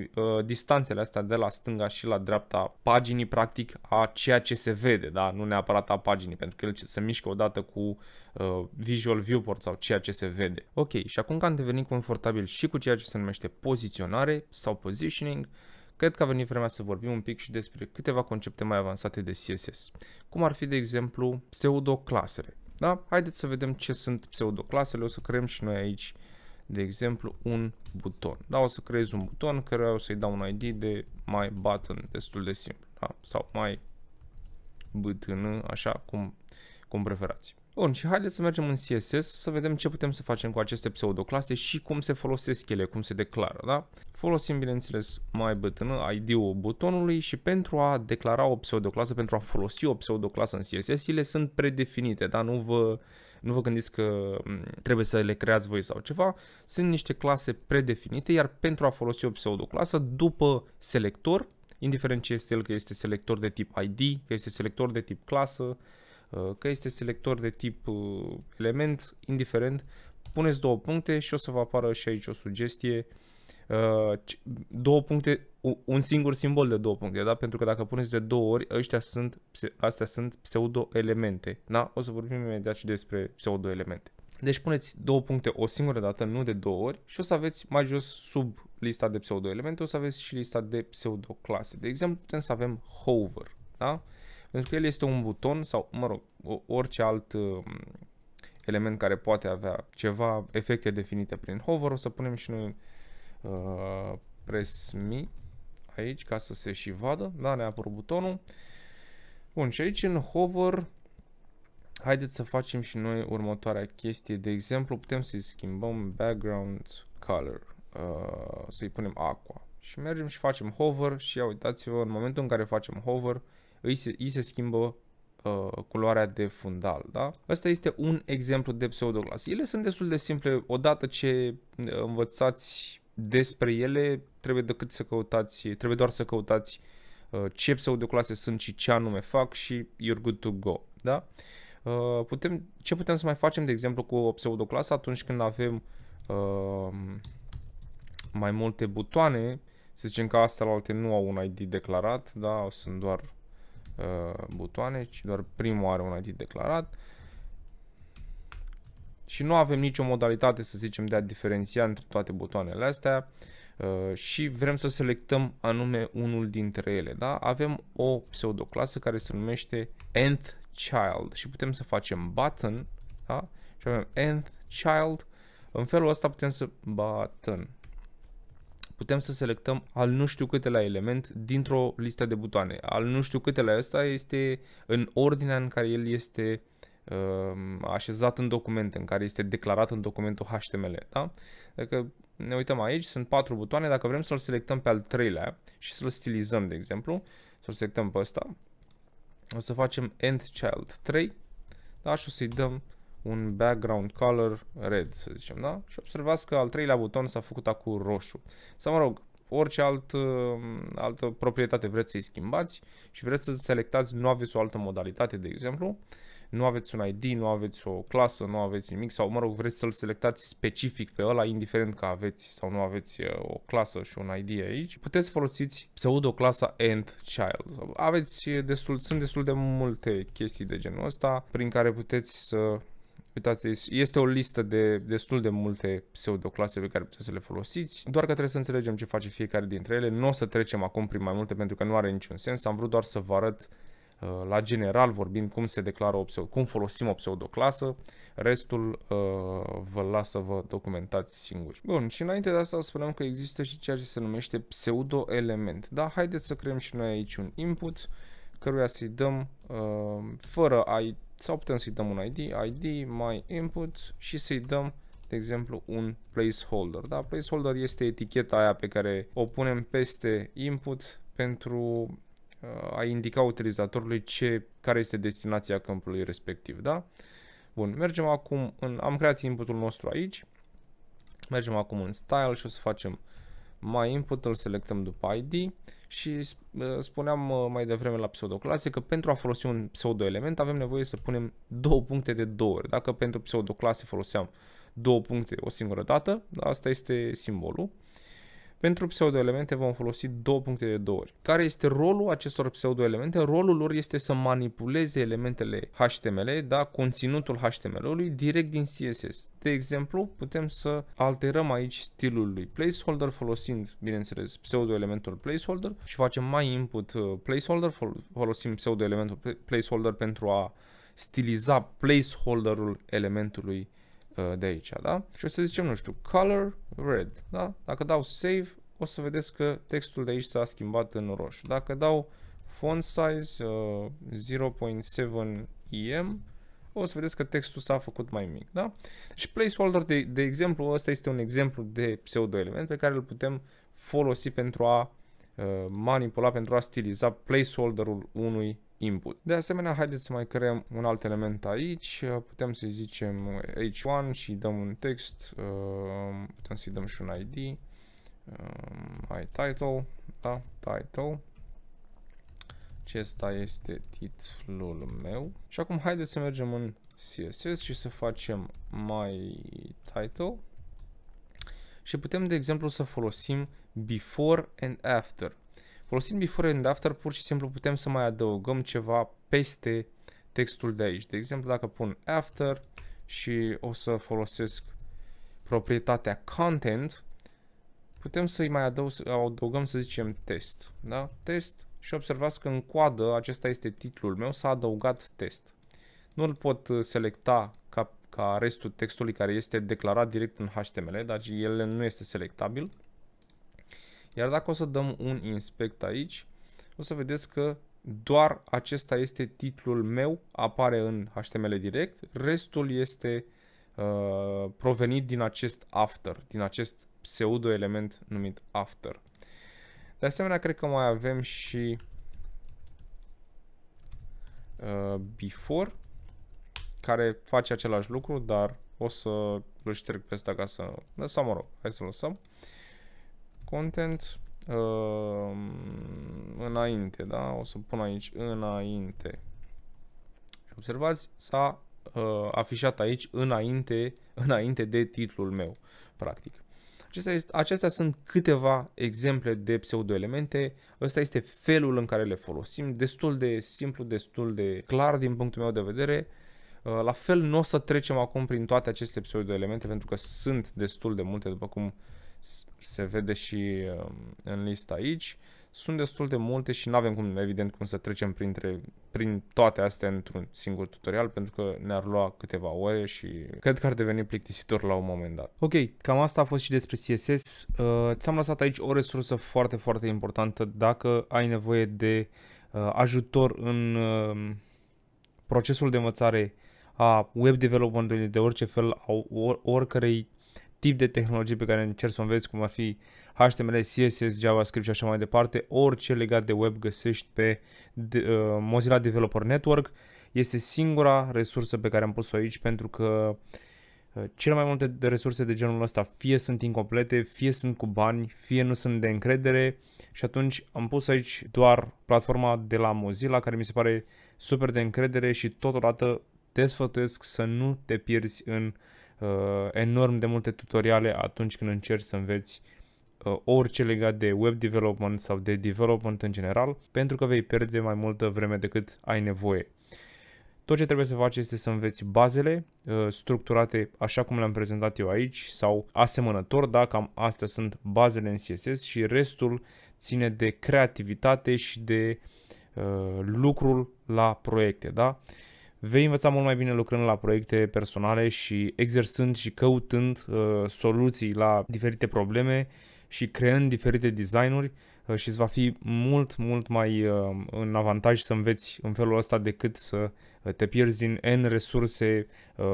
Uh, distanțele astea de la stânga și la dreapta paginii, practic, a ceea ce se vede, da? nu neapărat a paginii, pentru că el se mișcă odată cu uh, visual viewport sau ceea ce se vede. Ok, și acum că am devenit confortabil și cu ceea ce se numește poziționare sau positioning, cred că a venit vremea să vorbim un pic și despre câteva concepte mai avansate de CSS, cum ar fi, de exemplu, pseudoclasele. Da? Haideți să vedem ce sunt pseudoclasele, o să creăm și noi aici uh, de exemplu, un buton. Da, o să creez un buton care o să-i dau un ID de my button, destul de simplu, da? sau mai button, așa cum, cum preferați. Bun, și haideți să mergem în CSS să vedem ce putem să facem cu aceste pseudoclase și cum se folosesc ele, cum se declară, da? Folosim, bineînțeles, mai button, ID-ul butonului și pentru a declara o pseudoclasă, pentru a folosi o pseudoclasă în CSS, ele sunt predefinite, da? Nu vă nu vă gândiți că mm, trebuie să le creați voi sau ceva, sunt niște clase predefinite, iar pentru a folosi o pseudoclasă, după selector, indiferent ce este el, că este selector de tip ID, că este selector de tip clasă, uh, că este selector de tip uh, element, indiferent, puneți două puncte și o să vă apară și aici o sugestie Uh, două puncte, un singur simbol de două puncte, da? Pentru că dacă puneți de două ori, ăștia sunt, astea sunt pseudo-elemente, da? O să vorbim imediat și despre pseudo-elemente. Deci puneți două puncte o singură dată, nu de două ori și o să aveți mai jos sub lista de pseudo-elemente, o să aveți și lista de pseudo-clase. De exemplu, putem să avem hover, da? Pentru că el este un buton sau, mă rog, orice alt um, element care poate avea ceva efecte definite prin hover, o să punem și noi Uh, press me aici ca să se și vadă. Da, ne-a apărut butonul. Bun, și aici în hover haideți să facem și noi următoarea chestie. De exemplu, putem să-i schimbăm background color, uh, să-i punem aqua. Și mergem și facem hover și ia uitați-vă, în momentul în care facem hover, îi se, îi se schimbă uh, culoarea de fundal, da? Asta este un exemplu de pseudoclas. Ele sunt destul de simple, odată ce învățați despre ele trebuie decât să căutați, trebuie doar să căutați uh, ce pseudoclase sunt și ce anume fac și you're good to go, da? Uh, putem, ce putem să mai facem, de exemplu, cu o pseudoclasă atunci când avem uh, mai multe butoane, să zicem că astea la alte nu au un ID declarat, da, sunt doar uh, butoane, ci doar primul are un ID declarat și nu avem nicio modalitate, să zicem, de a diferenția între toate butoanele astea uh, și vrem să selectăm anume unul dintre ele. Da? Avem o pseudoclasă care se numește nth child și putem să facem button da? și avem nth child. În felul ăsta putem să button. Putem să selectăm al nu știu câte la element dintr-o listă de butoane. Al nu știu câte la ăsta este în ordinea în care el este uh, Um, așezat în documente, în care este declarat în documentul HTML. Da? Dacă ne uităm aici, sunt patru butoane, dacă vrem să-l selectăm pe al treilea și să-l stilizăm, de exemplu, să-l selectăm pe ăsta, o să facem End Child 3 da? și o să-i dăm un background color red, să zicem, da? Și observați că al treilea buton s-a făcut acum roșu. Sau, mă rog, orice alt, um, altă proprietate vreți să-i schimbați și vreți să selectați, nu aveți o altă modalitate, de exemplu, nu aveți un ID, nu aveți o clasă, nu aveți nimic sau, mă rog, vreți să-l selectați specific pe ăla, indiferent că aveți sau nu aveți o clasă și un ID aici, puteți folosiți pseudo-clasa and child. Aveți destul, sunt destul de multe chestii de genul ăsta prin care puteți să Uitați, este o listă de destul de multe pseudoclase pe care puteți să le folosiți, doar că trebuie să înțelegem ce face fiecare dintre ele. Nu o să trecem acum prin mai multe pentru că nu are niciun sens, am vrut doar să vă arăt Uh, la general vorbim cum se declară o pseudo, cum folosim o pseudoclasă, restul uh, vă las să vă documentați singuri. Bun, și înainte de asta spuneam că există și ceea ce se numește pseudoelement. Da, haideți să creăm și noi aici un input căruia să-i dăm uh, fără ID, sau putem să-i dăm un ID, ID, my input și să-i dăm de exemplu, un placeholder. Da? Placeholder este eticheta aia pe care o punem peste input pentru a indica utilizatorului ce, care este destinația câmpului respectiv, da? Bun, mergem acum în, am creat inputul nostru aici, mergem acum în style și o să facem my input, îl selectăm după ID și uh, spuneam uh, mai devreme la pseudoclase că pentru a folosi un pseudoelement avem nevoie să punem două puncte de două ori. Dacă pentru pseudoclase foloseam două puncte o singură dată, asta este simbolul. Pentru pseudoelemente vom folosi două puncte de două ori. Care este rolul acestor pseudoelemente? Rolul lor este să manipuleze elementele HTML, da, conținutul HTML-ului direct din CSS. De exemplu, putem să alterăm aici stilul lui placeholder folosind, bineînțeles, pseudoelementul placeholder și facem mai input uh, placeholder, folosim pseudoelementul placeholder pentru a stiliza placeholderul elementului Uh, de aici, da? Și o să zicem, nu știu, color red, da? Dacă dau save, o să vedeți că textul de aici s-a schimbat în roșu. Dacă dau font size uh, 0.7 em, o să vedeți că textul s-a făcut mai mic, da? Și placeholder, de, de exemplu, ăsta este un exemplu de pseudo-element pe care îl putem folosi pentru a uh, manipula, pentru a stiliza placeholder-ul unui input. De asemenea, haideți să mai creăm un alt element aici, uh, putem să-i zicem h1 uh, și dăm un text, uh, putem să-i dăm și un id, my title, da, title, acesta este titlul meu. Și acum haideți să mergem în CSS și să facem my title și putem de exemplu să folosim before and after. Folosind before and after, pur și simplu putem să mai adăugăm ceva peste textul de aici. De exemplu, dacă pun after și o să folosesc proprietatea content, putem să-i mai adăugăm, să zicem, test. Da? Test și observați că în coadă, acesta este titlul meu, s-a adăugat test. Nu îl pot uh, selecta ca, ca restul textului care este declarat direct în HTML, dar el nu este selectabil. Iar dacă o să dăm un inspect aici, o să vedeți că doar acesta este titlul meu, apare în HTML direct, restul este uh, provenit din acest after, din acest pseudo-element numit after. De asemenea, cred că mai avem și uh, before, care face același lucru, dar o să îl șterg peste ca să... Sau mă rog, hai să lăsăm. Uh, content uh, înainte, da? O să pun aici înainte. Și observați, s-a uh, afișat aici înainte, înainte de titlul meu, practic. Acestea, este, acestea sunt câteva exemple de pseudoelemente. Ăsta este felul în care le folosim, destul de simplu, destul de clar din punctul meu de vedere. Uh, la fel, nu o să trecem acum prin toate aceste pseudoelemente pentru că sunt destul de multe, după cum uh, se vede și um, în lista aici, sunt destul de multe și nu avem cum, evident, cum să trecem printre, prin toate astea într-un singur tutorial, pentru că ne-ar lua câteva ore și cred că ar deveni plictisitor la un moment dat. Ok, cam asta a fost și despre CSS. Uh, ți-am lăsat aici o resursă foarte, foarte importantă dacă ai nevoie de uh, ajutor în uh, procesul de învățare a web development de orice fel, a or, oricărei tip de tehnologie pe care încerci să o înveți, cum ar fi HTML, CSS, JavaScript și așa mai departe, orice legat de web găsești pe de, uh, Mozilla Developer Network. Este singura resursă pe care am pus-o aici pentru că uh, cele mai multe de resurse de genul ăsta fie sunt incomplete, fie sunt cu bani, fie nu sunt de încredere și atunci am pus aici doar platforma de la Mozilla care mi se pare super de încredere și totodată te sfătuiesc să nu te pierzi în uh, Uh, enorm de multe tutoriale atunci când încerci să înveți uh, orice legat de web development sau de development în general, pentru că vei pierde mai multă vreme decât ai nevoie. Tot ce trebuie să faci este să înveți bazele uh, structurate așa cum le-am prezentat eu aici sau asemănător, da, cam astea sunt bazele în CSS și restul ține de creativitate și de uh, lucrul la proiecte, da? Uh, vei învăța mult mai bine lucrând la proiecte personale și exersând și căutând uh, soluții la diferite probleme și creând diferite designuri uh, și îți va fi mult, mult mai uh, în avantaj să înveți în felul ăsta decât să uh, te pierzi din N resurse, uh,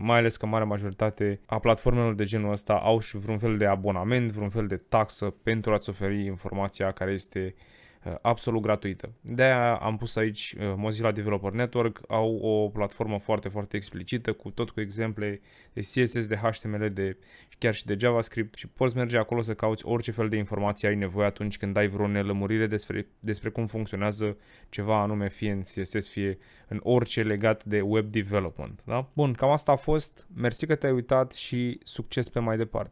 mai ales că marea majoritate a platformelor de genul ăsta au și vreun fel de abonament, vreun fel de taxă pentru a-ți oferi informația care este uh, Uh, absolut gratuită. De-aia am pus aici uh, Mozilla Developer Network, au o platformă foarte, foarte explicită, cu tot cu exemple de CSS, de HTML, de chiar și de JavaScript și poți merge acolo să cauți orice fel de informații ai nevoie atunci când ai vreo nelămurire despre, despre cum funcționează ceva anume, fie în CSS, fie în orice legat de web development. Da? Bun, cam asta a fost. Mersi că te-ai uitat și succes pe mai departe.